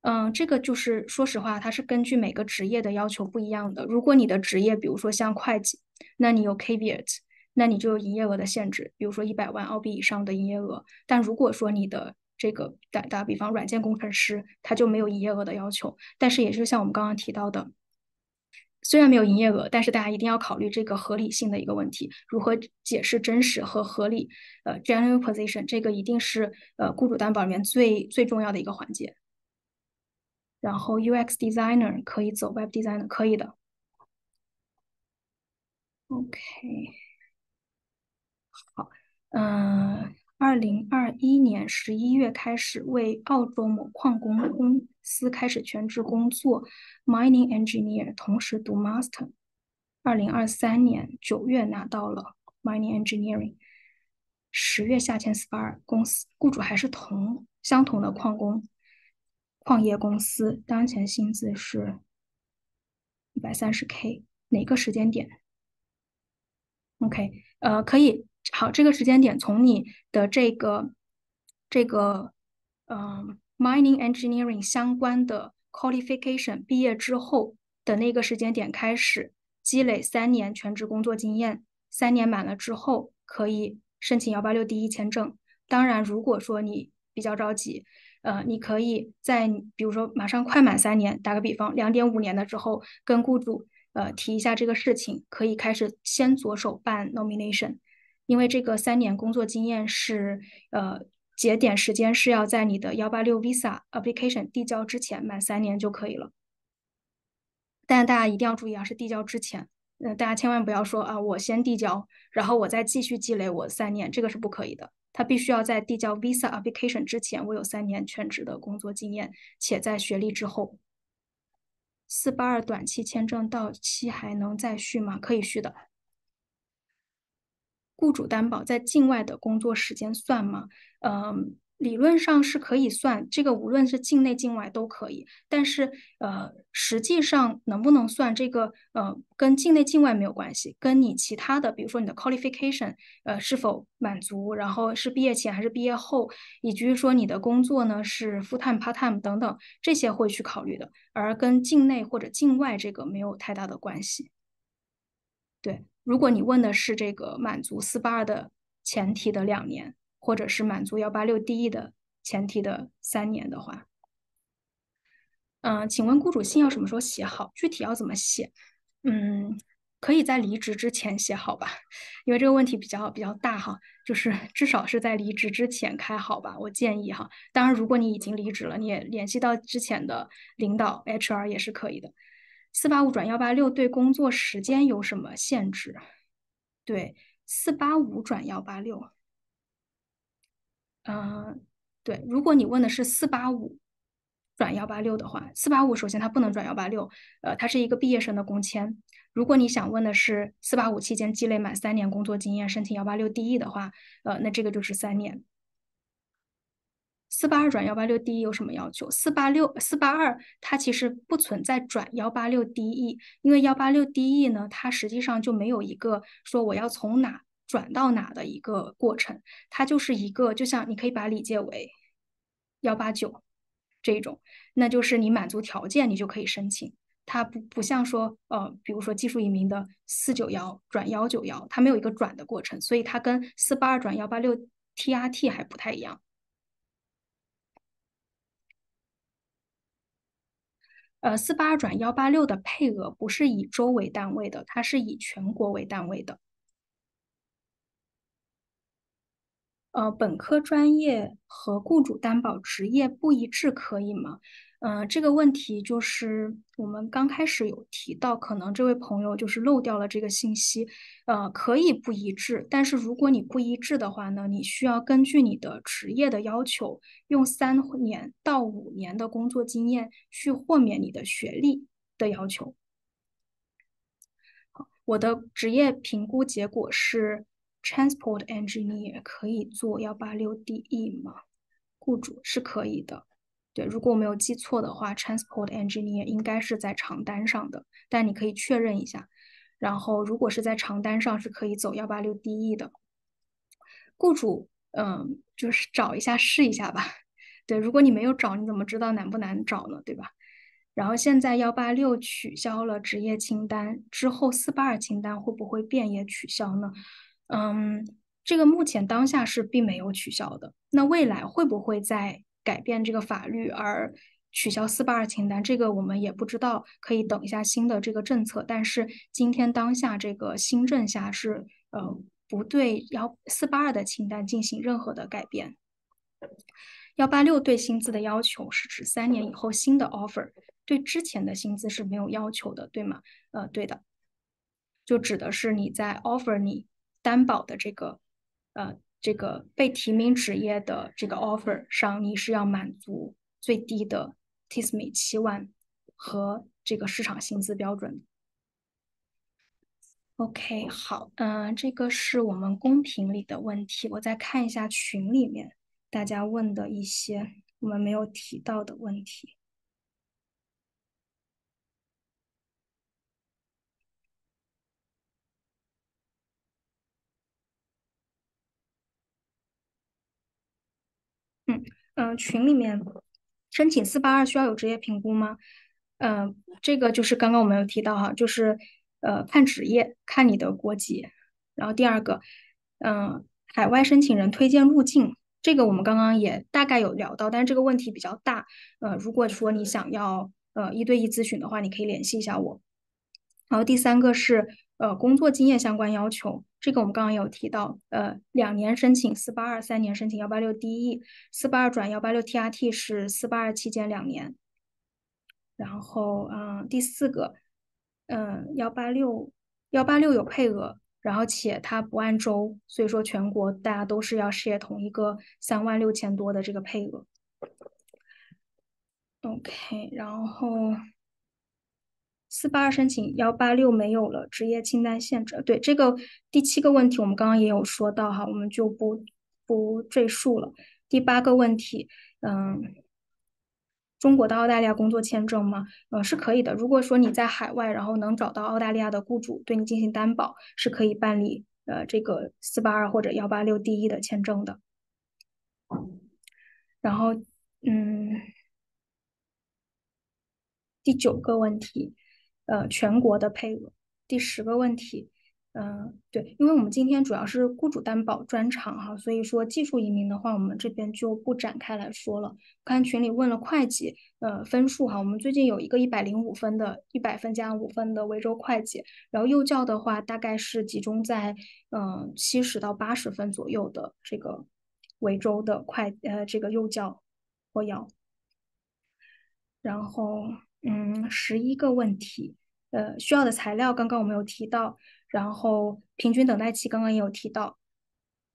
嗯，这个就是说实话，它是根据每个职业的要求不一样的。如果你的职业比如说像会计，那你有 KVT a。那你就有营业额的限制，比如说一百万澳币以上的营业额。但如果说你的这个打打比方软件工程师，他就没有营业额的要求。但是也就像我们刚刚提到的，虽然没有营业额，但是大家一定要考虑这个合理性的一个问题，如何解释真实和合理？呃，genuine position 这个一定是呃雇主担保里面最最重要的一个环节。然后 UX designer 可以走，Web designer 可以的。OK。嗯，二零二一年十一月开始为澳洲某矿工公司开始全职工作，mining engineer，同时读 master。二零二三年九月拿到了 mining engineering，十月下签 s p a r 公司雇主还是同相同的矿工矿业公司，当前薪资是一百三十 k，哪个时间点？OK，呃，可以。好，这个时间点从你的这个这个嗯，mining engineering 相关的 qualification 毕业之后的那个时间点开始积累三年全职工作经验，三年满了之后可以申请幺八六第一签证。当然，如果说你比较着急，呃，你可以在比如说马上快满三年，打个比方，两点五年的之后，跟雇主呃提一下这个事情，可以开始先着手办 nomination。因为这个三年工作经验是，呃，节点时间是要在你的幺八六 visa application 递交之前满三年就可以了。但大家一定要注意啊，是递交之前，那大家千万不要说啊，我先递交，然后我再继续积累我三年，这个是不可以的。他必须要在递交 visa application 之前，我有三年全职的工作经验，且在学历之后。四八二短期签证到期还能再续吗？可以续的。雇主担保在境外的工作时间算吗？嗯，理论上是可以算，这个无论是境内境外都可以。但是呃，实际上能不能算这个，呃，跟境内境外没有关系，跟你其他的，比如说你的 qualification 呃是否满足，然后是毕业前还是毕业后，以及说你的工作呢是 full time part time 等等，这些会去考虑的，而跟境内或者境外这个没有太大的关系。对。如果你问的是这个满足四八二的前提的两年，或者是满足幺八六 DE 的前提的三年的话，嗯，请问雇主信要什么时候写好？具体要怎么写？嗯，可以在离职之前写好吧，因为这个问题比较比较大哈，就是 至少是在离职之前开好吧，我建议哈。当然，如果你已经离职了，你也联系到之前的领导、HR 也是可以的。四八五转幺八六对工作时间有什么限制？对，四八五转幺八六，嗯，对。如果你问的是四八五转幺八六的话，四八五首先它不能转幺八六，呃，它是一个毕业生的工签。如果你想问的是四八五期间积累满三年工作经验申请幺八六 D E 的话，呃，那这个就是三年。四八二转幺八六 D E 有什么要求？四八六四八二它其实不存在转幺八六 D E，因为幺八六 D E 呢，它实际上就没有一个说我要从哪转到哪的一个过程，它就是一个就像你可以把理解为幺八九这种，那就是你满足条件你就可以申请，它不不像说呃比如说技术移民的四九幺转幺九幺，它没有一个转的过程，所以它跟四八二转幺八六 T R T 还不太一样。呃，四八转幺八六的配额不是以州为单位的，它是以全国为单位的。呃，本科专业和雇主担保职业不一致可以吗？嗯，这个问题就是我们刚开始有提到，可能这位朋友就是漏掉了这个信息。呃，可以不一致，但是如果你不一致的话呢，你需要根据你的职业的要求，用三年到五年的工作经验去豁免你的学历的要求。好，我的职业评估结果是 transport engineer，可以做幺八六 de 吗？雇主是可以的。对，如果我没有记错的话，transport engineer 应该是在长单上的，但你可以确认一下。然后，如果是在长单上，是可以走幺八六 DE 的。雇主，嗯，就是找一下试一下吧。对，如果你没有找，你怎么知道难不难找呢？对吧？然后现在幺八六取消了职业清单之后，四八二清单会不会变也取消呢？嗯，这个目前当下是并没有取消的。那未来会不会在？改变这个法律而取消四八二清单，这个我们也不知道，可以等一下新的这个政策。但是今天当下这个新政下是呃不对幺四八二的清单进行任何的改变。幺八六对薪资的要求是指三年以后新的 offer 对之前的薪资是没有要求的，对吗？呃，对的，就指的是你在 offer 你担保的这个呃。这个被提名职业的这个 offer 上，你是要满足最低的 TSMI 七万和这个市场薪资标准。OK，好，嗯，这个是我们公屏里的问题，我再看一下群里面大家问的一些我们没有提到的问题。嗯嗯，群里面申请四八二需要有职业评估吗？嗯，这个就是刚刚我们有提到哈，就是呃看职业，看你的国籍。然后第二个，嗯，海外申请人推荐入境，这个我们刚刚也大概有聊到，但是这个问题比较大。呃，如果说你想要呃一对一咨询的话，你可以联系一下我。然后第三个是呃工作经验相关要求。这个我们刚刚有提到，呃，两年申请四八二，三年申请幺八六 DE，四八二转幺八六 TRT 是四八二期间两年，然后嗯，第四个，嗯，幺八六幺八六有配额，然后且它不按周，所以说全国大家都是要事业同一个三万六千多的这个配额，OK，然后。四八二申请幺八六没有了职业清单限制，对这个第七个问题我们刚刚也有说到哈，我们就不不赘述了。第八个问题，嗯，中国的澳大利亚工作签证吗？呃，是可以的。如果说你在海外，然后能找到澳大利亚的雇主对你进行担保，是可以办理呃这个四八二或者幺八六 D 一的签证的。然后嗯，第九个问题。呃，全国的配额。第十个问题，嗯，对，因为我们今天主要是雇主担保专场哈，所以说技术移民的话，我们这边就不展开来说了。看群里问了会计，呃，分数哈，我们最近有一个一百零五分的，一百分加五分的维州会计。然后幼教的话，大概是集中在嗯七十到八十分左右的这个维州的会呃这个幼教或要。然后。嗯，十一个问题，呃，需要的材料刚刚我们有提到，然后平均等待期刚刚也有提到。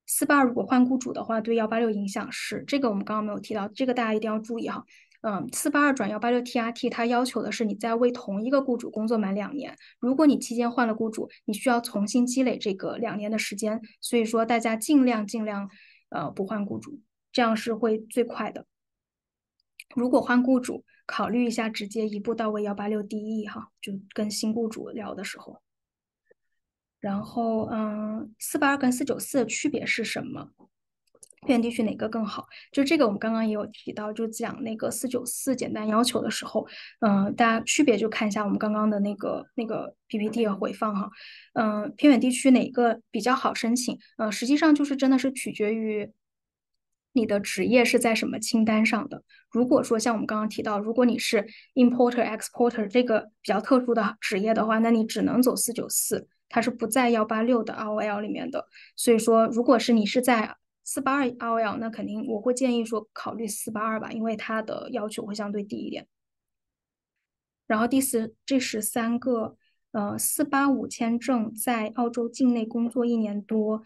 四八二如果换雇主的话，对幺八六影响是这个，我们刚刚没有提到，这个大家一定要注意哈。嗯，四八二转幺八六 T R T，它要求的是你在为同一个雇主工作满两年，如果你期间换了雇主，你需要重新积累这个两年的时间。所以说大家尽量尽量呃不换雇主，这样是会最快的。如果换雇主。考虑一下，直接一步到位幺八六 DE 哈，就跟新雇主聊的时候。然后，嗯，四八二跟四九四的区别是什么？偏远地区哪个更好？就这个，我们刚刚也有提到，就讲那个四九四简单要求的时候，嗯，大家区别就看一下我们刚刚的那个那个 PPT 的回放哈。嗯，偏远地区哪个比较好申请？呃，实际上就是真的是取决于。你的职业是在什么清单上的？如果说像我们刚刚提到，如果你是 importer exporter 这个比较特殊的职业的话，那你只能走四九四，它是不在幺八六的 ROL 里面的。所以说，如果是你是在四八二 ROL，那肯定我会建议说考虑四八二吧，因为它的要求会相对低一点。然后第四，这十三个，呃，四八五签证在澳洲境内工作一年多。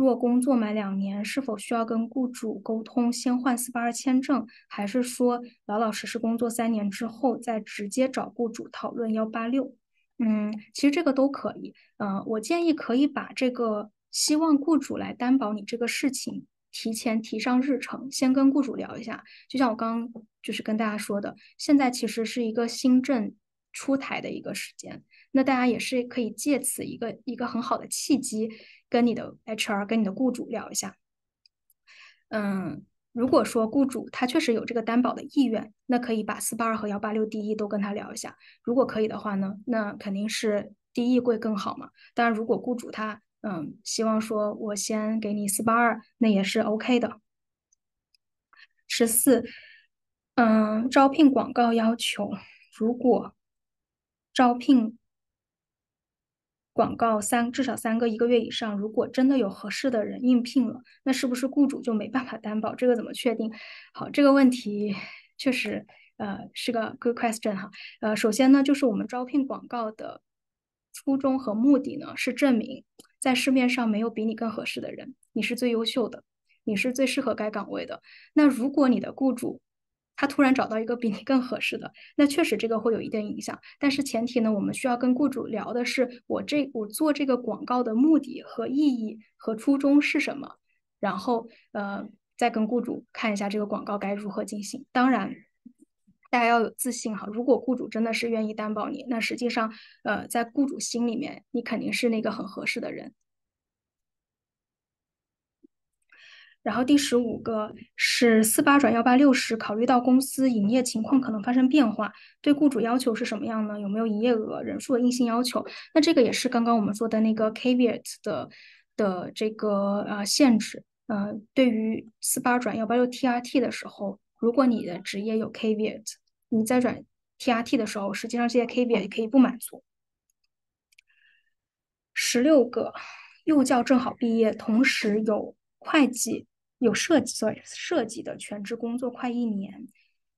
如果工作满两年，是否需要跟雇主沟通先换四八二签证，还是说老老实实工作三年之后再直接找雇主讨论幺八六？嗯，其实这个都可以。嗯，我建议可以把这个希望雇主来担保你这个事情，提前提上日程，先跟雇主聊一下。就像我刚就是跟大家说的，现在其实是一个新政出台的一个时间。那大家也是可以借此一个一个很好的契机，跟你的 HR、跟你的雇主聊一下。嗯，如果说雇主他确实有这个担保的意愿，那可以把四八二和幺八六 d 一都跟他聊一下。如果可以的话呢，那肯定是 d 一会更好嘛。当然，如果雇主他嗯希望说我先给你四八二，那也是 OK 的。十四，嗯，招聘广告要求如果招聘。广告三至少三个一个月以上，如果真的有合适的人应聘了，那是不是雇主就没办法担保？这个怎么确定？好，这个问题确实呃是个 good question 哈。呃，首先呢，就是我们招聘广告的初衷和目的呢，是证明在市面上没有比你更合适的人，你是最优秀的，你是最适合该岗位的。那如果你的雇主，他突然找到一个比你更合适的，那确实这个会有一定影响。但是前提呢，我们需要跟雇主聊的是，我这我做这个广告的目的和意义和初衷是什么，然后呃再跟雇主看一下这个广告该如何进行。当然，大家要有自信哈。如果雇主真的是愿意担保你，那实际上呃在雇主心里面，你肯定是那个很合适的人。然后第十五个是四八转幺八六时，考虑到公司营业情况可能发生变化，对雇主要求是什么样呢？有没有营业额、人数的硬性要求？那这个也是刚刚我们说的那个 k v i t 的的这个呃限制。呃，对于四八转幺八六 T R T 的时候，如果你的职业有 k v i t 你在转 T R T 的时候，实际上这些 Kviet 可以不满足。十六个幼教正好毕业，同时有会计。有设计做设计的全职工作快一年，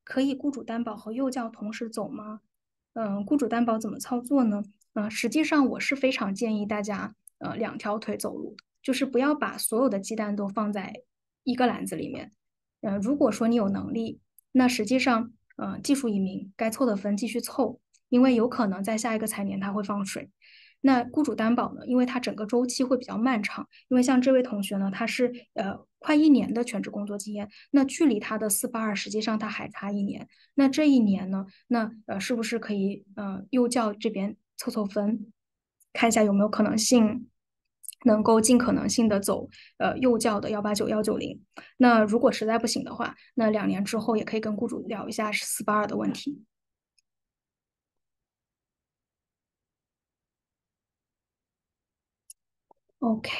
可以雇主担保和幼教同时走吗？嗯，雇主担保怎么操作呢？嗯，实际上我是非常建议大家，呃，两条腿走路，就是不要把所有的鸡蛋都放在一个篮子里面。嗯，如果说你有能力，那实际上，嗯，技术移民该凑的分继续凑，因为有可能在下一个财年它会放水。那雇主担保呢？因为它整个周期会比较漫长。因为像这位同学呢，他是呃快一年的全职工作经验，那距离他的四八二，实际上他还差一年。那这一年呢，那呃是不是可以呃幼教这边凑凑分，看一下有没有可能性能够尽可能性的走呃幼教的幺八九幺九零。那如果实在不行的话，那两年之后也可以跟雇主聊一下四八二的问题。OK，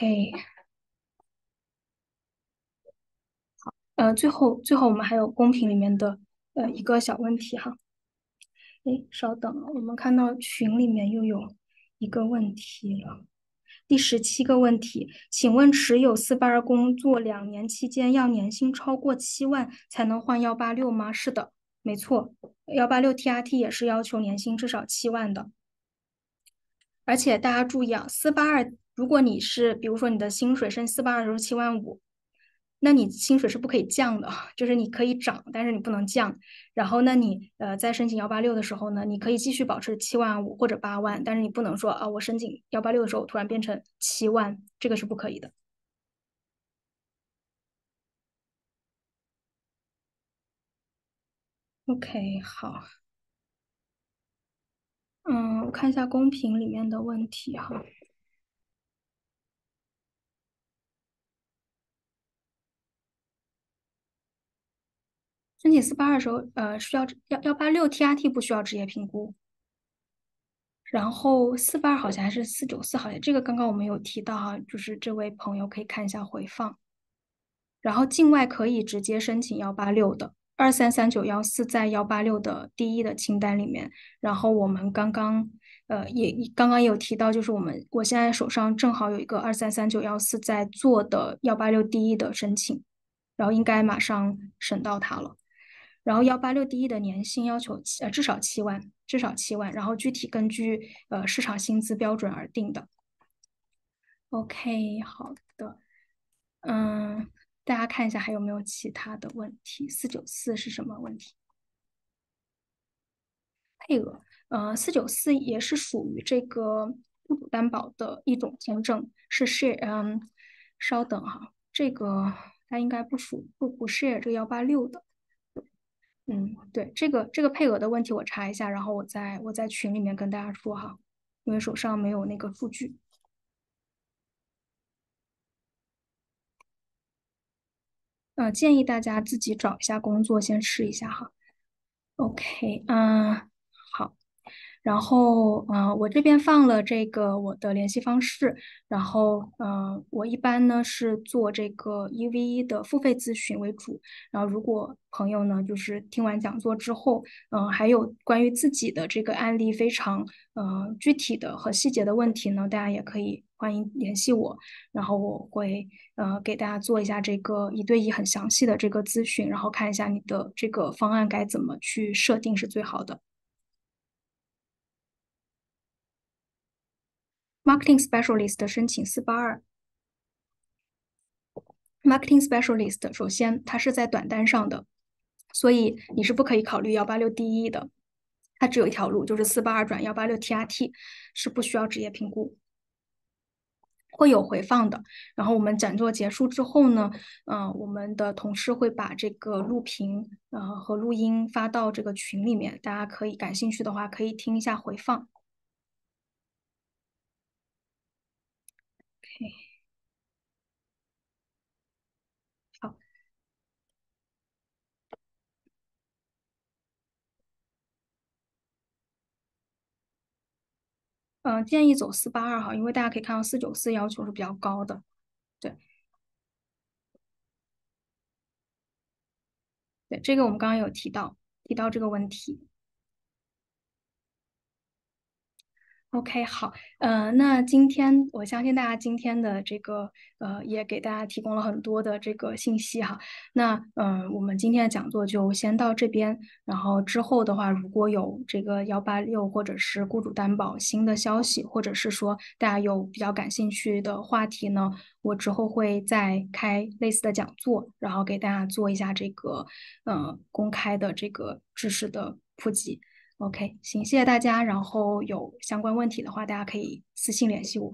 好，呃，最后最后我们还有公屏里面的呃一个小问题哈，哎，稍等，我们看到群里面又有一个问题了，第十七个问题，请问持有四八二工作两年期间要年薪超过七万才能换幺八六吗？是的，没错，幺八六 T R T 也是要求年薪至少七万的，而且大家注意啊，四八二。如果你是，比如说你的薪水升四八二十七万五，那你薪水是不可以降的，就是你可以涨，但是你不能降。然后，那你呃在申请幺八六的时候呢，你可以继续保持七万五或者八万，但是你不能说啊，我申请幺八六的时候突然变成七万，这个是不可以的。OK，好，嗯，我看一下公屏里面的问题哈。申请四八二的时候，呃，需要幺幺八六 T R T 不需要职业评估，然后四八二好像还是四九四好像，这个刚刚我们有提到哈，就是这位朋友可以看一下回放。然后境外可以直接申请幺八六的二三三九幺四，在幺八六的第一的清单里面。然后我们刚刚呃也刚刚也有提到，就是我们我现在手上正好有一个二三三九幺四在做的幺八六第一的申请，然后应该马上审到他了。然后幺八六第一的年薪要求呃至少七万，至少七万，然后具体根据呃市场薪资标准而定的。OK，好的，嗯，大家看一下还有没有其他的问题？四九四是什么问题？配额？呃，四九四也是属于这个雇主担保的一种签证，是 share。嗯，稍等哈，这个它应该不属不不 share 这个幺八六的。嗯，对，这个这个配额的问题，我查一下，然后我在我在群里面跟大家说哈，因为手上没有那个数据。呃，建议大家自己找一下工作，先试一下哈。OK，啊。然后，嗯，我这边放了这个我的联系方式。然后，嗯，我一般呢是做这个一 v 一的付费咨询为主。然后，如果朋友呢就是听完讲座之后，嗯，还有关于自己的这个案例非常呃具体的和细节的问题呢，大家也可以欢迎联系我。然后我会呃给大家做一下这个一对一很详细的这个咨询，然后看一下你的这个方案该怎么去设定是最好的。Marketing Specialist 申请四八二，Marketing Specialist 首先它是在短单上的，所以你是不可以考虑幺八六 DE 的，它只有一条路，就是四八二转幺八六 t r t 是不需要职业评估，会有回放的。然后我们讲座结束之后呢，嗯，我们的同事会把这个录屏呃和录音发到这个群里面，大家可以感兴趣的话可以听一下回放。嗯，建议走四八二哈，因为大家可以看到四九四要求是比较高的，对，对，这个我们刚刚有提到，提到这个问题。OK，好，呃，那今天我相信大家今天的这个，呃，也给大家提供了很多的这个信息哈。那嗯，我们今天的讲座就先到这边，然后之后的话，如果有这个幺八六或者是雇主担保新的消息，或者是说大家有比较感兴趣的话题呢，我之后会再开类似的讲座，然后给大家做一下这个，呃，公开的这个知识的普及。OK，行，谢谢大家。然后有相关问题的话，大家可以私信联系我。